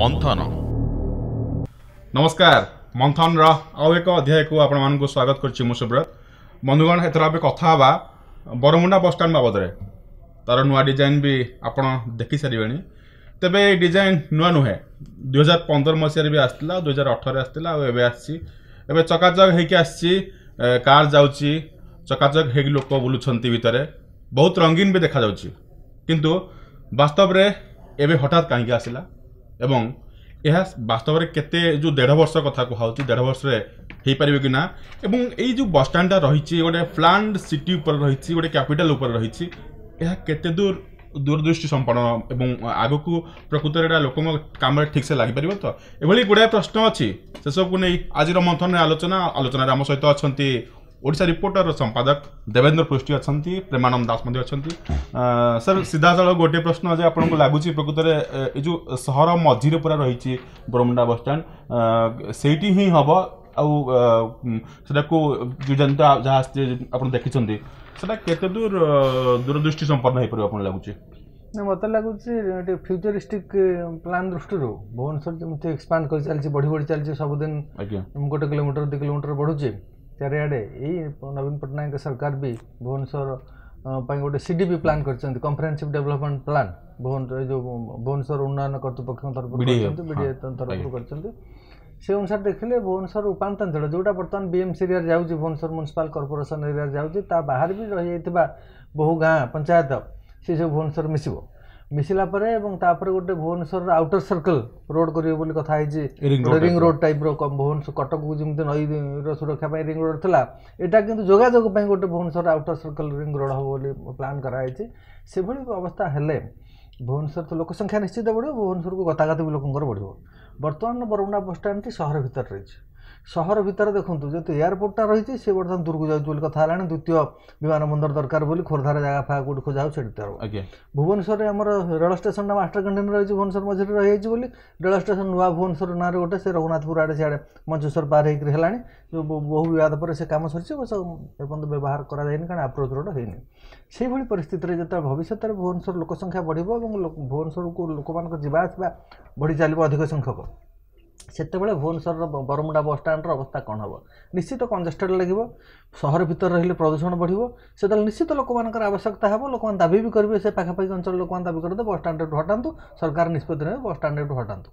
ମନ୍ଥନ ନମସ୍କାର ମନ୍ଥନର ଆଉ ଏକ ଅଧ୍ୟାୟକୁ ଆପଣମାନଙ୍କୁ ସ୍ୱାଗତ କରୁଛି ମୁଁ ସୁବ୍ରତ ବନ୍ଧୁଗଣ ଏଥର ଆମେ କଥା ହେବା ବରମୁଣ୍ଡା ବସ୍ଷ୍ଟାଣ୍ଡ ବାବଦରେ ତା'ର ନୂଆ ଡିଜାଇନ୍ ବି ଆପଣ ଦେଖିସାରିବେଣି ତେବେ ଏଇ ଡିଜାଇନ୍ ନୂଆ ନୁହେଁ ଦୁଇହଜାର ପନ୍ଦର ମସିହାରେ ବି ଆସିଥିଲା ଦୁଇହଜାର ଅଠରରେ ଆସିଥିଲା ଆଉ ଏବେ ଆସିଛି ଏବେ ଚକାଚକ ହେଇକି ଆସିଛି କାର୍ ଯାଉଛି ଚକାଚକ ହେଇକି ଲୋକ ବୁଲୁଛନ୍ତି ଭିତରେ ବହୁତ ରଙ୍ଗୀନ ବି ଦେଖାଯାଉଛି କିନ୍ତୁ ବାସ୍ତବରେ ଏବେ ହଠାତ୍ କାହିଁକି ଆସିଲା ଏବଂ ଏହା ବାସ୍ତବରେ କେତେ ଯେଉଁ ଦେଢ଼ ବର୍ଷ କଥା କୁହାହେଉଛି ଦେଢ଼ ବର୍ଷରେ ହେଇପାରିବ କି ନା ଏବଂ ଏଇ ଯେଉଁ ବସଷ୍ଟାଣ୍ଡଟା ରହିଛି ଗୋଟେ ପ୍ଲାଣ୍ଡ ସିଟି ଉପରେ ରହିଛି ଗୋଟେ କ୍ୟାପିଟାଲ ଉପରେ ରହିଛି ଏହା କେତେ ଦୂର ଦୂରଦୃଷ୍ଟି ସମ୍ପନ୍ନ ଏବଂ ଆଗକୁ ପ୍ରକୃତରେ ଏଇଟା ଲୋକଙ୍କ କାମରେ ଠିକ୍ସେ ଲାଗିପାରିବ ତ ଏଭଳି ଗୁଡ଼ାଏ ପ୍ରଶ୍ନ ଅଛି ସେସବୁକୁ ନେଇ ଆଜିର ମନ୍ଥନରେ ଆଲୋଚନା ଆଲୋଚନାରେ ଆମ ସହିତ ଅଛନ୍ତି ओडा रिपोर्टर संपादक देवेन्द्र पृष्टि अच्छा प्रेमानंद दास अच्छा सर सीधा साल गोटे प्रश्न जो आपको लगुच प्रकृत में यू सहर मझीरे पूरा रही ब्रह्मुंडा बसस्टाण से ही हम आटा जहाँ आप से दूर दूरदृष्टि संपन्न हो पार लगुच ना मतलब लगुच फ्यूचरिस्टिक प्लान दृष्टि भुवनेश्वर जमी एक्सपाड कर बढ़ी बढ़ी चलिए सबुदिन गोटे कोमीटर दु कोमीटर बढ़ुचे ଚାରିଆଡ଼େ ଏଇ ନବୀନ ପଟ୍ଟନାୟକ ସରକାର ବି ଭୁବନେଶ୍ୱର ପାଇଁ ଗୋଟେ ସି ଡି ପି ପ୍ଲାନ୍ କରିଛନ୍ତି କମ୍ପ୍ରେହେନ୍ସିଭ୍ ଡେଭଲପମେଣ୍ଟ ପ୍ଲାନ୍ ଯେଉଁ ଭୁବନେଶ୍ୱର ଉନ୍ନୟନ କର୍ତ୍ତୃପକ୍ଷଙ୍କ ତରଫରୁ କରିଛନ୍ତି ବିଡ଼ିଏ ତରଫରୁ କରିଛନ୍ତି ସେ ଅନୁସାରେ ଦେଖିଲେ ଭୁବନେଶ୍ୱର ଉପାନ୍ତାଞ୍ଚଳ ଯେଉଁଟା ବର୍ତ୍ତମାନ ବିଏମ୍ସି ଏରିଆରେ ଯାଉଛି ଭୁବନେଶ୍ୱର ମ୍ୟୁନିସିପାଲ କର୍ପୋରେସନ ଏରିଆରେ ଯାଉଛି ତା ବାହାରେ ବି ରହିଯାଇଥିବା ବହୁ ଗାଁ ପଞ୍ଚାୟତ ସେସବୁ ଭୁବନେଶ୍ୱର ମିଶିବ ମିଶିଲା ପରେ ଏବଂ ତାପରେ ଗୋଟେ ଭୁବନେଶ୍ୱରର ଆଉଟର ସର୍କଲ ରୋଡ୍ କରିବେ ବୋଲି କଥା ହେଇଛି ରିଙ୍ଗ ରୋଡ୍ ଟାଇପ୍ର ଭୁବନେଶ୍ୱର କଟକକୁ ଯେମିତି ନଈର ସୁରକ୍ଷା ପାଇଁ ରିଙ୍ଗ ରୋଡ୍ ଥିଲା ଏଇଟା କିନ୍ତୁ ଯୋଗାଯୋଗ ପାଇଁ ଗୋଟେ Bhubaneswar outer circle ring road ହେବ ବୋଲି ପ୍ଲାନ୍ କରାହେଇଛି ସେଭଳି ଅବସ୍ଥା ହେଲେ ଭୁବନେଶ୍ୱର ତ ଲୋକ ସଂଖ୍ୟା ନିଶ୍ଚିତ ବଢ଼ିବ ଭୁବନେଶ୍ୱରକୁ ଗତାଗତ ବି ଲୋକଙ୍କର ବଢ଼ିବ ବର୍ତ୍ତମାନ ବରମୁଣ୍ଡା ବସ୍ଷ୍ଟାଣ୍ଡଟି ସହର ଭିତରେ ରହିଛି सहर भितर देखो जेहतु एयरपोर्टा रही है सी बर्तमान दूर को जाए कथा द्वितीय विमानबंदर दरकार खोर्धार जगह फाग गुट को जाऊ भुवनेश्वर आम रेल स्टेशन ना मास्टर कैंटीन रही है भुवनेश्वर मझे रही है रेल स्टेशन नुआ भुवनेश्वर ना गोटे से रघुनाथपुर आड़े सियाड़े मंचेश्वर पार होगा बहु बद पर कम सर व्यवहार करें आप्रोच रोड होनी से भाई परिस्थित जो भविष्य में भुवनेश्वर लोकसंख्या बढ़ भुवनेश्वर को लोक मानक जावास बढ़ी चलो अधिक संख्यक ସେତେବେଳେ ଭୁବନେଶ୍ୱରର ବରମୁଣ୍ଡା ବସଷ୍ଟାଣ୍ଡର ଅବସ୍ଥା କ'ଣ ହେବ ନିଶ୍ଚିତ କଞ୍ଜେଷ୍ଟେଡ଼ ଲାଗିବ ସହର ଭିତରେ ରହିଲେ ପ୍ରଦୂଷଣ ବଢ଼ିବ ସେତେବେଳେ ନିଶ୍ଚିତ ଲୋକମାନଙ୍କର ଆବଶ୍ୟକତା ହେବ ଲୋକମାନେ ଦାବି ବି କରିବେ ସେ ପାଖାପାଖି ଅଞ୍ଚଳ ଲୋକମାନେ ଦାବି କରିବେ ବସଷ୍ଟାଣ୍ଡରୁ ହଟାନ୍ତୁ ସରକାର ନିଷ୍ପତ୍ତି ନେବେ ବସଷ୍ଟାଣ୍ଡରୁ ହଟାନ୍ତୁ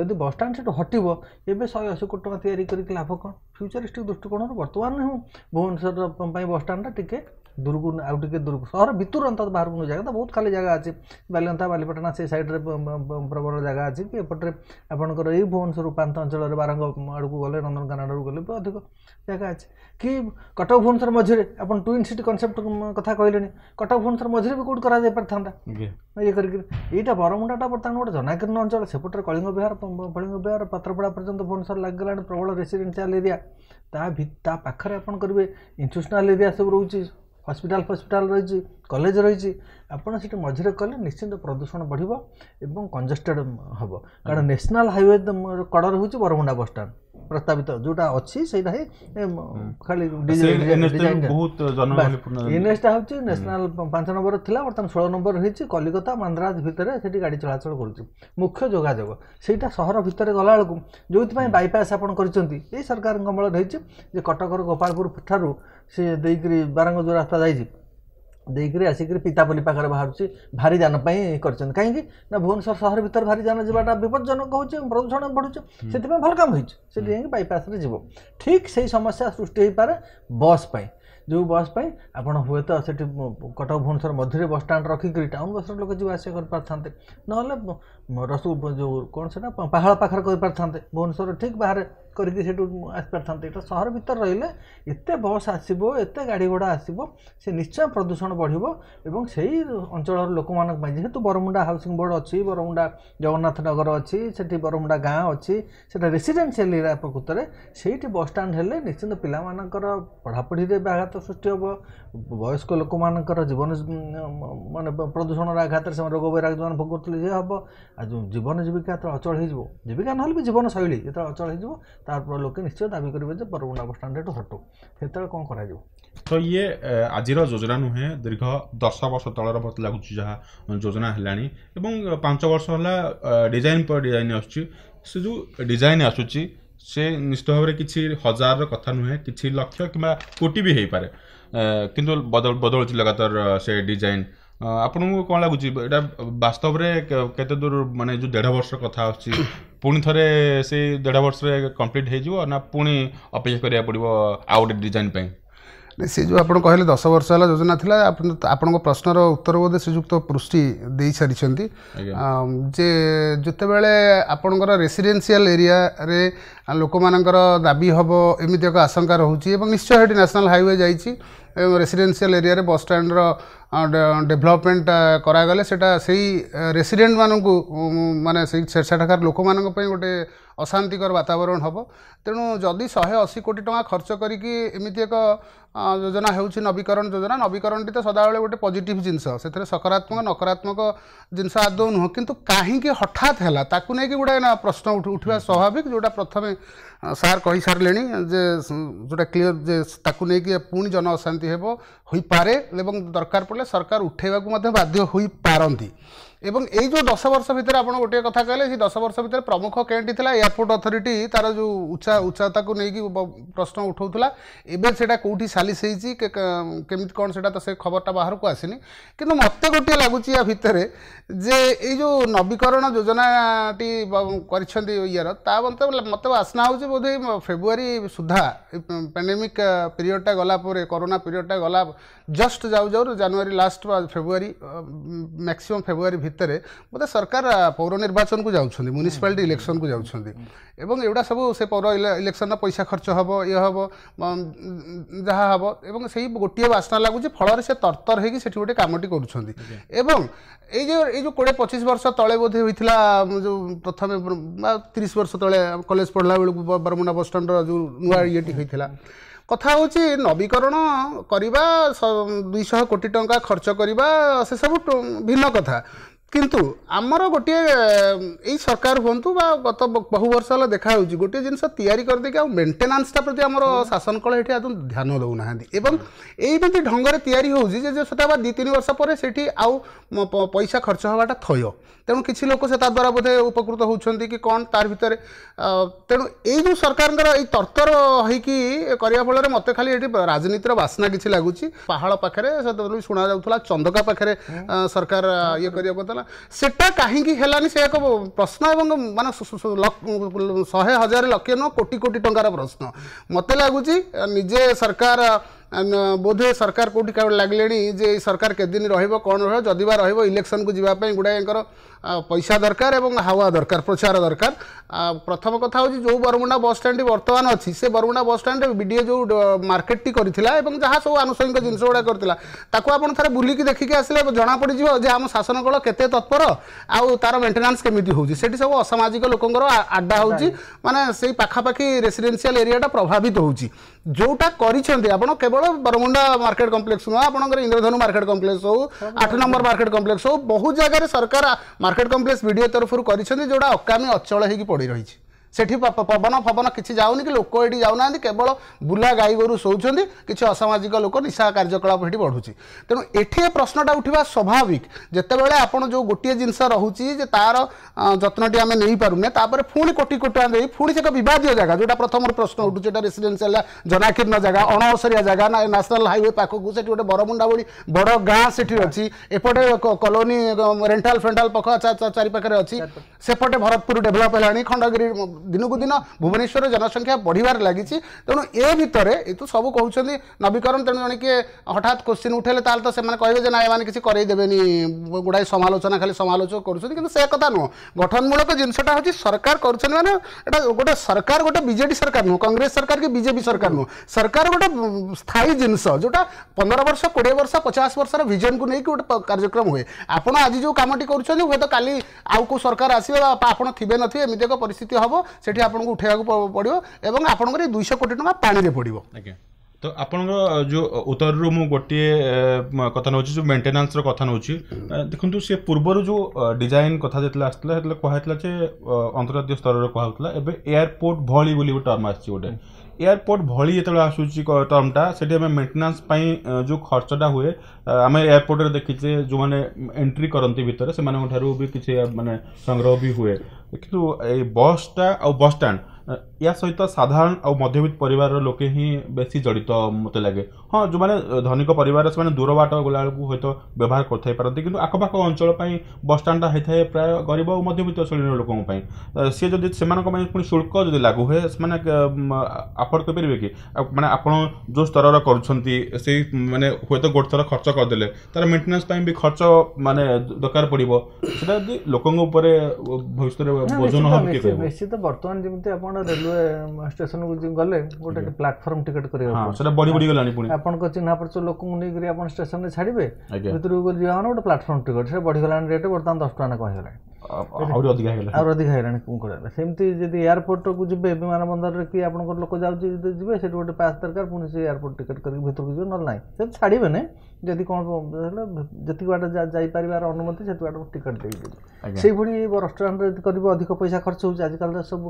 ଯଦି ବସଷ୍ଟାଣ୍ଡ ସେଠୁ ହଟିବ ଏବେ ଶହେ ଅଶୀ କୋଟି ଟଙ୍କା ତିଆରି କରିକି ଲାଭ କ'ଣ ଫ୍ୟୁଚରିଷ୍ଟିକ୍ ଦୃଷ୍ଟିକୋଣରୁ ବର୍ତ୍ତମାନ ହିଁ ଭୁବନେଶ୍ୱର ପାଇଁ ବସଷ୍ଟାଣ୍ଡଟା ଟିକିଏ दूरक आउटे दूरक सहर भितर अंत बाहर को जगह तो बहुत खाली जगह अच्छे बालियंता बालीपाटना से सैड्रे प्रबल जगह अच्छी कि एपटे आप यही भुवनेश्वर प्रांत अंचल बारंग आड़क गले नंदनकान आड़ गले भी अधिक जगह अच्छे कि कटक भुवनेश्वर मझे आप ट्विन सिटी कनसेप्ट क्या कहले कटक भुवनेश्वर मझे भी कौट करता ये करा बरमुंडाटा बर्तमान गोटे जनाकीर्ण अंचल सेपटे कलिंग विहार कलिंग विहार पत्रपड़ा पर्यटन भुवनेश्वर लग गला प्रबल रेसीडेन्सील एरिया पाखे आपन करेंगे इनट्यूशनाल एरिया सब रोचे ହସ୍ପିଟାଲ ଫସ୍ପିଟାଲ ରହିଛି କଲେଜ ରହିଛି ଆପଣ ସେଠି ମଝିରେ କଲେ ନିଶ୍ଚିନ୍ତ ପ୍ରଦୂଷଣ ବଢ଼ିବ ଏବଂ କଞ୍ଜେଷ୍ଟେଡ଼ ହେବ କାରଣ ନ୍ୟାସନାଲ୍ ହାଇୱେ କଡ଼ ରହୁଛି ବରମୁଣ୍ଡା ବସ୍ଷ୍ଟାଣ୍ଡ ପ୍ରସ୍ତାବିତ ଯେଉଁଟା ଅଛି ସେଇଟା ହିଁ ଖାଲି ଇନେସ୍ଟା ହେଉଛି ନ୍ୟାସନାଲ ପାଞ୍ଚ ନମ୍ବର ଥିଲା ବର୍ତ୍ତମାନ ଷୋହଳ ନମ୍ବର ହେଇଛି କଲିକତା ମାନ୍ଦ୍ରାଜ ଭିତରେ ସେଠି ଗାଡ଼ି ଚଳାଚଳ କରୁଛି ମୁଖ୍ୟ ଯୋଗାଯୋଗ ସେଇଟା ସହର ଭିତରେ ଗଲାବେଳକୁ ଯେଉଁଥିପାଇଁ ବାଇପାସ୍ ଆପଣ କରିଛନ୍ତି ଏଇ ସରକାରଙ୍କ ଅମଳରେ ହେଇଛି ଯେ କଟକର ଗୋପାଳପୁର ଠାରୁ ସେ ଦେଇକିରି ବାରଙ୍ଗ ଯେଉଁ ରାସ୍ତା ଯାଇଛି ଦେଇକରି ଆସିକରି ପିତାପଲ୍ଲୀ ପାଖରେ ବାହାରୁଛି ଭାରି ଯାନ ପାଇଁ କରିଛନ୍ତି କାହିଁକି ନା ଭୁବନେଶ୍ୱର ସହର ଭିତରେ ଭାରି ଯାନ ଯିବାଟା ବିପଦଜନକ ହେଉଛି ପ୍ରଦୂଷଣ ବଢ଼ୁଛି ସେଥିପାଇଁ ଭଲ କାମ ହୋଇଛି ସେଠି ଯାଇକି ବାଇପାସ୍ରେ ଯିବ ଠିକ୍ ସେଇ ସମସ୍ୟା ସୃଷ୍ଟି ହୋଇପାରେ ବସ୍ ପାଇଁ ଯେଉଁ ବସ୍ ପାଇଁ ଆପଣ ହୁଏତ ସେଠି କଟକ ଭୁବନେଶ୍ୱର ମଧ୍ୟରେ ବସ୍ ଷ୍ଟାଣ୍ଡ ରଖିକରି ଟାଉନ୍ ବସ୍ରେ ଲୋକ ଯିବା ଆସିବା କରିପାରିଥାନ୍ତେ ନହେଲେ ରସୁ ଯେଉଁ କ'ଣ ସେଇଟା ପାହାଳ ପାଖରେ କରିପାରିଥାନ୍ତେ ଭୁବନେଶ୍ୱର ଠିକ୍ ବାହାରେ କରିକି ସେଠୁ ଆସିପାରିଥାନ୍ତେ ଏଇଟା ସହର ଭିତରେ ରହିଲେ ଏତେ ବସ୍ ଆସିବ ଏତେ ଗାଡ଼ି ଘୋଡ଼ା ଆସିବ ସେ ନିଶ୍ଚୟ ପ୍ରଦୂଷଣ ବଢ଼ିବ ଏବଂ ସେଇ ଅଞ୍ଚଳର ଲୋକମାନଙ୍କ ପାଇଁ ଯେହେତୁ ବରମୁଣ୍ଡା ହାଉସିଂ ବୋର୍ଡ଼ ଅଛି ବରମୁଣ୍ଡା ଜଗନ୍ନାଥ ନଗର ଅଛି ସେଠି ବରମୁଣ୍ଡା ଗାଁ ଅଛି ସେଇଟା ରେସିଡେନ୍ସିଆଲ ଏରିଆ ପ୍ରକୃତରେ ସେଇଠି ବସ୍ ଷ୍ଟାଣ୍ଡ ହେଲେ ନିଶ୍ଚିନ୍ତ ପିଲାମାନଙ୍କର ପଢ଼ାପଢ଼ିରେ ବ୍ୟାଘାତ ସୃଷ୍ଟି ହେବ ବୟସ୍କ ଲୋକମାନଙ୍କର ଜୀବନ ମାନେ ପ୍ରଦୂଷଣର ଆଘାତରେ ସେମାନେ ରୋଗ ବୈରାଗ ଯେଉଁମାନେ କରୁଥିଲେ ଯେ ହେବ ଆଉ ଜୀବନ ଜୀବିକା ଯେତେବେଳେ ଅଚଳ ହୋଇଯିବ ଜୀବିକା ନହେଲେ ବି ଜୀବନଶୈଳୀ ଯେତେବେଳେ ଅଚଳ ହୋଇଯିବ তারপর লোকে নিশ্চয় দাবি করবে যে পরবর্তী অবস্থানটা একটু হটু সেতবে কম করা যাব তো ইয়ে আজির যোজনা নুহে দীর্ঘ দশ বর্ষ তলর মতো লাগুছি যা যোজনা হলানি এবং পাঁচ বর্ষ হলা ডিজাইন পর ডিজাইন আসুচি সে যে ডিজাইন আসুচি সে নিশ্চিত ভাবে কিছু হাজারর কথা নুহে কিছু লক্ষ কিংবা কোটি বি হয়ে পারে কিন্তু বদল বদলছি লাগাতার সে ডিজাইন ଆପଣଙ୍କୁ କ'ଣ ଲାଗୁଛି ଏଇଟା ବାସ୍ତବରେ କେତେ ଦୂର ମାନେ ଯେଉଁ ଦେଢ଼ ବର୍ଷ କଥା ଆସୁଛି ପୁଣି ଥରେ ସେଇ ଦେଢ଼ ବର୍ଷରେ କମ୍ପ୍ଲିଟ୍ ହେଇଯିବ ନା ପୁଣି ଅପେକ୍ଷା କରିବାକୁ ପଡ଼ିବ ଆଉ ଗୋଟେ ଡିଜାଇନ୍ ପାଇଁ ନାଇଁ ସେ ଯେଉଁ ଆପଣ କହିଲେ ଦଶ ବର୍ଷ ହେଲା ଯୋଜନା ଥିଲା ଆପଣଙ୍କ ପ୍ରଶ୍ନର ଉତ୍ତର ବୋଧେ ଶ୍ରୀଯୁକ୍ତ ପୃଷ୍ଟି ଦେଇସାରିଛନ୍ତି ଯେ ଯେତେବେଳେ ଆପଣଙ୍କର ରେସିଡେନ୍ସିଆଲ ଏରିଆରେ ଲୋକମାନଙ୍କର ଦାବି ହେବ ଏମିତି ଏକ ଆଶଙ୍କା ରହୁଛି ଏବଂ ନିଶ୍ଚୟ ସେଠି ନ୍ୟାସନାଲ୍ ହାଇୱେ ଯାଇଛି ଏବଂ ରେସିଡ଼େନ୍ସିଆଲ ଏରିଆରେ ବସ୍ ଷ୍ଟାଣ୍ଡର ଡେଭଲପମେଣ୍ଟ କରାଗଲେ ସେଇଟା ସେଇ ରେସିଡ଼େଣ୍ଟମାନଙ୍କୁ ମାନେ ସେଇ ସେଠାକାର ଲୋକମାନଙ୍କ ପାଇଁ ଗୋଟେ ଅଶାନ୍ତିକର ବାତାବରଣ ହେବ ତେଣୁ ଯଦି ଶହେ ଅଶୀ କୋଟି ଟଙ୍କା ଖର୍ଚ୍ଚ କରିକି ଏମିତି ଏକ ଯୋଜନା ହେଉଛି ନବୀକରଣ ଯୋଜନା ନବୀକରଣଟି ତ ସଦାବେଳେ ଗୋଟେ ପଜିଟିଭ୍ ଜିନିଷ ସେଥିରେ ସକାରାତ୍ମକ ନକାରାତ୍ମକ ଜିନିଷ ଆଦୌ ନୁହଁ କିନ୍ତୁ କାହିଁକି ହଠାତ୍ ହେଲା ତାକୁ ନେଇକି ଗୋଟେ ପ୍ରଶ୍ନ ଉଠିବା ସ୍ୱାଭାବିକ ଯେଉଁଟା ପ୍ରଥମେ ସାର୍ କହିସାରିଲେଣି ଯେ ଯେଉଁଟା କ୍ଲିଅର୍ ଯେ ତାକୁ ନେଇକି ପୁଣି ଜନ ଅଶାନ୍ତି ହେବ ହୋଇପାରେ ଏବଂ ଦରକାର ପଡ଼ିଲେ ସରକାର ଉଠାଇବାକୁ ମଧ୍ୟ ବାଧ୍ୟ ହୋଇପାରନ୍ତି এবং এই যে দশ বর্ষ ভিতরে আপনার গোটিয়ে কথা কহিলেন সেই দশ বর্ষ ভিতরে প্রমুখ কেন্টি লা এয়ারপোর্ট অথরিটি তার যে উচ্চা উচ্চতা নিয়ে প্রশ্ন উঠাউলা এবে সেটা কোটি সালিস হয়েছি কেমিতি কম সেটা তো সে খবরটা বাহার আসেনি কিন্তু মতো গোটিয়ে লাগুচি ইয়া ভিতরে যে এই যে নবীকরণ যোজনাটি করেছেন ইয়ার তা মতো মতো আসনা হচ্ছে বোধ ফেব্রুয়ারি সুদ্ধা প্যান্ডেমিক পিরিয়ডটা গলা পরে করোনা পিরিয়ডটা গলা জস্ট যাও যাও জানুয়ারি লাস্ট বা ফেব্রুয়ারি ম্যাক্সিমম ফেব্রুয়ারি ভিতরে ଭିତରେ ବୋଧେ ସରକାର ପୌର ନିର୍ବାଚନକୁ ଯାଉଛନ୍ତି ମ୍ୟୁନିସିପାଲିଟି ଇଲେକ୍ସନକୁ ଯାଉଛନ୍ତି ଏବଂ ଏଗୁଡ଼ା ସବୁ ସେ ପୌର ଇଲେକ୍ସନର ପଇସା ଖର୍ଚ୍ଚ ହେବ ଇଏ ହେବ ଯାହା ହେବ ଏବଂ ସେଇ ଗୋଟିଏ ବାସ୍ନା ଲାଗୁଛି ଫଳରେ ସେ ତରତର ହେଇକି ସେଠି ଗୋଟେ କାମଟି କରୁଛନ୍ତି ଏବଂ ଏଇ ଯେଉଁ ଏଇ ଯେଉଁ କୋଡ଼ିଏ ପଚିଶ ବର୍ଷ ତଳେ ବୋଧେ ହୋଇଥିଲା ଯେଉଁ ପ୍ରଥମେ ବା ତିରିଶ ବର୍ଷ ତଳେ କଲେଜ ପଢ଼ିଲା ବେଳକୁ ବରମୁଣ୍ଡା ବସ୍ଷ୍ଟାଣ୍ଡର ଯେଉଁ ନୂଆ ଇଏଟି ହୋଇଥିଲା କଥା ହେଉଛି ନବୀକରଣ କରିବା ଦୁଇଶହ କୋଟି ଟଙ୍କା ଖର୍ଚ୍ଚ କରିବା ସେସବୁ ଭିନ୍ନ କଥା କିନ୍ତୁ ଆମର ଗୋଟିଏ ଏଇ ସରକାର ହୁଅନ୍ତୁ ବା ଗତ ବହୁ ବର୍ଷ ହେଲା ଦେଖାହେଉଛି ଗୋଟିଏ ଜିନିଷ ତିଆରି କରିଦେଇକି ଆଉ ମେଣ୍ଟେନାନ୍ସଟା ପ୍ରତି ଆମର ଶାସନ କଳ ଏଠି ଆଦୌ ଧ୍ୟାନ ଦେଉନାହାନ୍ତି ଏବଂ ଏଇମିତି ଢଙ୍ଗରେ ତିଆରି ହେଉଛି ଯେ ସେଟା ବା ଦୁଇ ତିନି ବର୍ଷ ପରେ ସେଠି ଆଉ ପଇସା ଖର୍ଚ୍ଚ ହେବାଟା ଥୟ ତେଣୁ କିଛି ଲୋକ ସେ ତା ଦ୍ୱାରା ବୋଧେ ଉପକୃତ ହେଉଛନ୍ତି କି କ'ଣ ତାର ଭିତରେ ତେଣୁ ଏଇ ଯେଉଁ ସରକାରଙ୍କର ଏଇ ତର୍ତ୍ତର ହେଇକି କରିବା ଫଳରେ ମୋତେ ଖାଲି ଏଠି ରାଜନୀତିର ବାସ୍ନା କିଛି ଲାଗୁଛି ପାହାଳ ପାଖରେ ସେତେବେଳେ ବି ଶୁଣାଯାଉଥିଲା ଚନ୍ଦକା ପାଖରେ ସରକାର ଇଏ କରିବାକୁ କହୁଥିଲା ସେଟା କାହିଁକି ହେଲାନି ସେ ଏକ ପ୍ରଶ୍ନ ଏବଂ ମାନେ ଶହେ ହଜାର ଲକ୍ଷ ନୁହଁ କୋଟି କୋଟି ଟଙ୍କାର ପ୍ରଶ୍ନ ମୋତେ ଲାଗୁଛି ନିଜେ ସରକାର ବୋଧେ ସରକାର କେଉଁଠି ଲାଗିଲେଣି ଯେ ଏଇ ସରକାର କେତେଦିନ ରହିବ କ'ଣ ରହିବ ଯଦି ବା ରହିବ ଇଲେକ୍ସନକୁ ଯିବା ପାଇଁ ଗୁଡ଼ାଏଙ୍କର ପଇସା ଦରକାର ଏବଂ ହାୱା ଦରକାର ପ୍ରଚାର ଦରକାର ପ୍ରଥମ କଥା ହେଉଛି ଯେଉଁ ବରମୁଣ୍ଡା ବସ୍ଷ୍ଟାଣ୍ଡଟି ବର୍ତ୍ତମାନ ଅଛି ସେ ବରମୁଣ୍ଡା ବସ୍ଷ୍ଟାଣ୍ଡରେ ବି ଡିଏ ଯେଉଁ ମାର୍କେଟଟି କରିଥିଲା ଏବଂ ଯାହା ସବୁ ଆନୁଷଙ୍ଗିକ ଜିନିଷ ଗୁଡ଼ା କରିଥିଲା ତାକୁ ଆପଣ ଥରେ ବୁଲିକି ଦେଖିକି ଆସିଲେ ଜଣାପଡ଼ିଯିବ ଯେ ଆମ ଶାସନ କଳ କେତେ ତତ୍ପର ଆଉ ତା'ର ମେଣ୍ଟେନାନ୍ସ କେମିତି ହେଉଛି ସେଠି ସବୁ ଅସାମାଜିକ ଲୋକଙ୍କର ଆଡ୍ଡା ହେଉଛି ମାନେ ସେଇ ପାଖାପାଖି ରେସିଡେନ୍ସିଆଲ ଏରିଆଟା ପ୍ରଭାବିତ ହେଉଛି ଯେଉଁଟା କରିଛନ୍ତି ଆପଣ କେବଳ ବରମୁଣ୍ଡା ମାର୍କେଟ କମ୍ପ୍ଲେକ୍ସ ନୁହଁ ଆପଣଙ୍କର ଇନ୍ଦ୍ରଧନୁ ମାର୍କେଟ କମ୍ପ୍ଲେକ୍ସ ହଉ ଆଠ ନମ୍ବର ମାର୍କେଟ କମ୍ପ୍ଲେକ୍ସ ହଉ ବହୁ ଜାଗାରେ ସରକାର ମାର୍କେଟ କମ୍ପ୍ଲେକ୍ସ ବିଡ଼ିଓ ତରଫରୁ କରିଛନ୍ତି ଯେଉଁଟା ଅକାମୀ ଅଚଳ ହେଇକି ପଡ଼ି ରହିଛି ସେଠି ପବନ ଫବନ କିଛି ଯାଉନି କି ଲୋକ ଏଠି ଯାଉନାହାନ୍ତି କେବଳ ବୁଲା ଗାଈ ଗୋରୁ ଶୋଉଛନ୍ତି କିଛି ଅସାମାଜିକ ଲୋକ ନିଶା କାର୍ଯ୍ୟକଳାପ ଏଠି ବଢ଼ୁଛି ତେଣୁ ଏଠି ଏ ପ୍ରଶ୍ନଟା ଉଠିବା ସ୍ୱାଭାବିକ ଯେତେବେଳେ ଆପଣ ଯେଉଁ ଗୋଟିଏ ଜିନିଷ ରହୁଛି ଯେ ତା'ର ଯତ୍ନଟି ଆମେ ନେଇପାରୁନେ ତାପରେ ପୁଣି କୋଟି କୋଟି ଟଙ୍କା ଦେଇ ପୁଣି ସେ ଏକ ବିବାଦୀୟ ଜାଗା ଯେଉଁଟା ପ୍ରଥମର ପ୍ରଶ୍ନ ଉଠୁଛି ଏଇଟା ରେସିଡେନ୍ସିଆଲ ଜନାକୀର୍ଣ୍ଣ ଜାଗା ଅଣଅସରିଆ ଜାଗା ନା ନ୍ୟାସନାଲ୍ ହାଇୱେ ପାଖକୁ ସେଠି ଗୋଟେ ବରମୁଣ୍ଡା ଭଳି ବଡ଼ ଗାଁ ସେଠି ଅଛି ଏପଟେ କଲୋନୀ ରେଣ୍ଟାଲ ଫେଣ୍ଟାଲ ପାଖ ଚାରିପାଖରେ ଅଛି ସେପଟେ ଭରତପୁର ଡେଭଲପ୍ ହେଲାଣି ଖଣ୍ଡଗିରି দিনকু দিন ভুবনেশ্বর জনসংখ্যা বড়িবার লাগিছি তেমন এ ভিতরে এ তো সবু কৌছেন নবীকরণ তেমন জন কি হঠাৎ কোশ্চিন উঠেলে তাহলে তো সে কে যে না এমানে কিছু করাই দেবেনি গুড়াই সমালোচনা খালি সমালোচক করছেন কিন্তু সে কথা নুহ গঠনমূলক জিনিসটা হচ্ছে সরকার করছেন মানে এটা গোটে সরকার গোটে বিজেডি সরকার নুহ কংগ্রেস সরকার কি বিজেপি সরকার নুহ সরকার গোটে স্থায়ী জিনিস যেটা পনেরো বর্ষ কোড়িয়ে বর্ষ পচাশ বর্ষর ভিজন কু নেই গোটে কার্যক্রম হুয়ে আপনার আজ যে কামটি করছেন হুয়েত কালি আউ কেউ সরকার আসবে আপনার থাকবে নথিবে এমনি এক পরিস্থিতি হব সেটি আপনার উঠাইবাকে পড়ব এবং আপনার দুইশ কোটি টাকা পাঁচ পড়ব আজ্ঞা তো ଆପଣଙ୍କର ଯେଉଁ ଉତ୍ତରରୁ ମୁଁ ଗୋଟିଏ କଥା ନେଉଛି ଯେଉଁ ମେଣ୍ଟେନାନ୍ସର କଥା ନେଉଛି ଦେଖନ୍ତୁ ସେ ପୂର୍ବରୁ ଯେଉଁ ଡିଜାଇନ୍ କଥା ଯେତେବେଳେ ଆସିଥିଲା ସେତେବେଳେ କୁହାହେଇଥିଲା ଯେ ଅନ୍ତର୍ଜାତୀୟ ସ୍ତରରେ କୁହାହେଉଥିଲା ଏବେ ଏୟାରପୋର୍ଟ ଭଳି ବୋଲି ଗୋଟେ ଟର୍ମ ଆସିଛି ଗୋଟେ ଏୟାରପୋର୍ଟ ଭଳି ଯେତେବେଳେ ଆସୁଛି ଟର୍ମଟା ସେଠି ଆମେ ମେଣ୍ଟେନାନ୍ସ ପାଇଁ ଯେଉଁ ଖର୍ଚ୍ଚଟା ହୁଏ ଆମେ ଏୟାରପୋର୍ଟରେ ଦେଖିଛେ ଯେଉଁମାନେ ଏଣ୍ଟ୍ରି କରନ୍ତି ଭିତରେ ସେମାନଙ୍କ ଠାରୁ ବି କିଛି ମାନେ ସଂଗ୍ରହ ବି ହୁଏ କିନ୍ତୁ ଏଇ ବସ୍ଟା ଆଉ ବସ୍ ଷ୍ଟାଣ୍ଡ ୟା ସହିତ ସାଧାରଣ ଆଉ ମଧ୍ୟବିତ୍ତ ପରିବାରର ଲୋକେ ହିଁ ବେଶୀ ଜଡ଼ିତ ମୋତେ ଲାଗେ ହଁ ଯେଉଁମାନେ ଧନିକ ପରିବାର ସେମାନେ ଦୂର ବାଟ ଗଲାବେଳକୁ ହୁଏତ ବ୍ୟବହାର କରିଥାଇ ପାରନ୍ତି କିନ୍ତୁ ଆଖପାଖ ଅଞ୍ଚଳ ପାଇଁ ବସ୍ଷ୍ଟାଣ୍ଡଟା ହେଇଥାଏ ପ୍ରାୟ ଗରିବ ଆଉ ମଧ୍ୟବିତ୍ତ ଶ୍ରେଣୀର ଲୋକଙ୍କ ପାଇଁ ସିଏ ଯଦି ସେମାନଙ୍କ ପାଇଁ ପୁଣି ଶୁଳ୍କ ଯଦି ଲାଗୁ ହୁଏ ସେମାନେ ଆଫୋର୍ଡ଼ କରିପାରିବେ କି ମାନେ ଆପଣ ଯେଉଁ ସ୍ତରର କରୁଛନ୍ତି ସେଇ ମାନେ ହୁଏତ ଗୋଟେ ଥର ଖର୍ଚ୍ଚ କରିଦେଲେ ତା'ର ମେଣ୍ଟେନାନ୍ସ ପାଇଁ ବି ଖର୍ଚ୍ଚ ମାନେ ଦରକାର ପଡ଼ିବ ସେଟା ଯଦି ଲୋକଙ୍କ ଉପରେ ଭବିଷ୍ୟତରେ ବୋଝ ନହେବ ନିଶ୍ଚିତ ବର୍ତ୍ତମାନ ଯେମିତି ଆପଣ ଆପଣ ରେଲୱେ ଷ୍ଟେସନକୁ ଗଲେ ଗୋଟେ ପ୍ଲାଟଫର୍ମ ଟିକେଟ୍ କରିବାକୁ ଆପଣଙ୍କ ଚିହ୍ନା ପରିଚୟ ଲୋକଙ୍କୁ ନେଇକରି ଆପଣ ଷ୍ଟେସନରେ ଛାଡ଼ିବେ ଭିତରକୁ ଗଲେ ଯିବା ମାନେ ଗୋଟେ ପ୍ଲାଟଫର୍ମ ଟିକେଟ୍ ସେ ବଢିଗଲାଣି ରେଟ୍ ବର୍ତ୍ତମାନ ଦଶ ଟଙ୍କା କ'ଣ ହେଇଗଲାଣି ଆହୁରି ଅଧିକ ଅଧିକା ହେଇଗଲାଣି କ'ଣ କରିବା ସେମିତି ଯଦି ଏୟାରପୋର୍ଟକୁ ଯିବେ ବିମାନ ବନ୍ଦରରେ କି ଆପଣଙ୍କର ଲୋକ ଯାଉଛି ଯଦି ଯିବେ ସେଠି ଗୋଟେ ପାସ୍ ଦରକାର ପୁଣି ସେ ଏୟାରପୋର୍ଟ ଟିକେଟ୍ କରିକି ଭିତରକୁ ଯିବେ ନହେଲେ ନାହିଁ ସେ ଛାଡ଼ିବେନି ଯଦି କ'ଣ ଯେତିକି ବାଟ ଯାଇପାରିବାର ଅନୁମତି ସେତିକି ବାଟ ଟିକେଟ୍ ଦେଇଦେବି ସେଇଭଳି ରେଷ୍ଟୁରାଣ୍ଟରେ ଯଦି କରିବ ଅଧିକ ପଇସା ଖର୍ଚ୍ଚ ହେଉଛି ଆଜିକାଲି ତ ସବୁ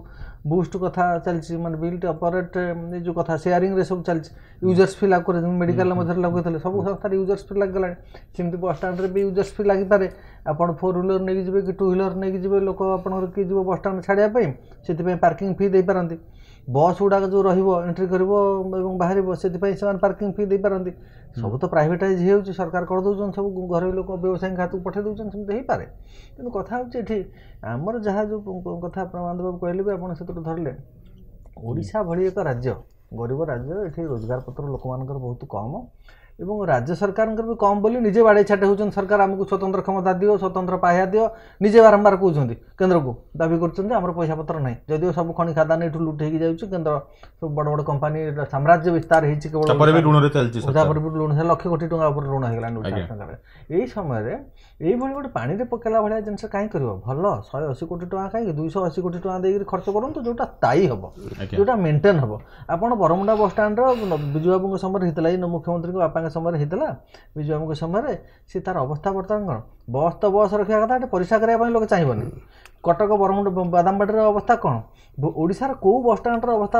ବୁଷ୍ଟ କଥା ଚାଲିଛି ମାନେ ବିଲ୍ଟ ଅପରେଟ୍ ଯେଉଁ କଥା ସେୟାରିଂରେ ସବୁ ଚାଲିଛି ୟୁଜର୍ସ ଫି ଲାଗୁ କରିଛନ୍ତି ମେଡ଼ିକାଲ ମଧ୍ୟରେ ଲଗାଇଥିଲେ ସବୁ ସଂସ୍ଥାରେ ୟୁଜର୍ସ ଫି ଲାଗିଗଲାଣି ସେମିତି ବସଷ୍ଟାଣ୍ଡରେ ବି ୟୁଜର୍ସ ଫି ଲାଗିପାରେ ଆପଣ ଫୋର୍ ହ୍ୱିଲର୍ ନେଇକି ଯିବେ କି ଟୁ ହ୍ୱିଲର୍ ନେଇକି ଯିବେ ଲୋକ ଆପଣଙ୍କର କିଏ ଯିବ ବସଷ୍ଟାଣ୍ଡ ଛାଡ଼ିବା ପାଇଁ ସେଥିପାଇଁ ପାର୍କିଂ ଫି ଦେଇପାରନ୍ତି ବସ୍ ଗୁଡ଼ାକ ଯେଉଁ ରହିବ ଏଣ୍ଟ୍ରି କରିବ ଏବଂ ବାହାରିବ ସେଥିପାଇଁ ସେମାନେ ପାର୍କିଂ ଫି ଦେଇପାରନ୍ତି ସବୁ ତ ପ୍ରାଇଭେଟାଇଜ୍ ହେଉଛି ସରକାର କରିଦେଉଛନ୍ତି ସବୁ ଘରୋଇ ଲୋକ ବ୍ୟବସାୟୀ ହାତକୁ ପଠାଇ ଦେଉଛନ୍ତି ସେମିତି ହେଇପାରେ କିନ୍ତୁ କଥା ହେଉଛି ଏଠି ଆମର ଯାହା ଯେଉଁ କଥା ପ୍ରମାନ୍ଦ ବାବୁ କହିଲେ ବି ଆପଣ ସେଥିରୁ ଧରିଲେ ଓଡ଼ିଶା ଭଳି ଏକ ରାଜ୍ୟ ଗରିବ ରାଜ୍ୟ ଏଠି ରୋଜଗାର ପତ୍ର ଲୋକମାନଙ୍କର ବହୁତ କମ୍ এবং রাজ্য সরকারঙ্কর বি কম বলে নিজে বাড়াই ছাটে হচ্ছেন সরকার আমি স্বতন্ত্র ক্ষমতা দিও স্বতন্ত্র পাহা দিও নিজে বারম্বার কৌন কেন্দ্রকু দাবি করছেন যে আমার পয়সাপত্র নাই যদিও সব খনি খাদান এঠু লুট হয়ে যাচ্ছে কেন্দ্র সব বড় বড় কোম্পানি সাম্রাজ্য বিস্তার হয়েছে কেবল তারপরে বি ঋণ লক্ষ কোটি টাকা উপরে ঋণ হয়ে গেল এই সময় এইভাবে গোটে পাড়ে পকাইলা ভাড়া জিনিস কাই করব ভাল শহে অশি কোটি টাকা কাইকি দুইশ অশি কোটি টাকা দিয়ে খরচ করতু যেটা তাই হব যেটা মেন্টেন হব আপনার বরমুন্ডা বসষ্টাণ্ডর বিজুবাবু সময় হয়েছিল মুখ্যমন্ত্রী বাপাঙ্ ସମୟରେ ହେଇଥିଲା ବିଜୁ ବାବୁଙ୍କ ସମୟରେ ସେ ତାର ଅବସ୍ଥା ବର୍ତ୍ତମାନ କ'ଣ ବସ୍ ତ ବସ୍ ରଖିବା କଥା ଏଠି ପରୀକ୍ଷା କରିବା ପାଇଁ ଲୋକ ଚାହିଁବନି কটক বরমুণ্ড বাদামবাড়ির অবস্থা কোণ ওড়শার কেউ বসষ্টাণ্ডর অবস্থা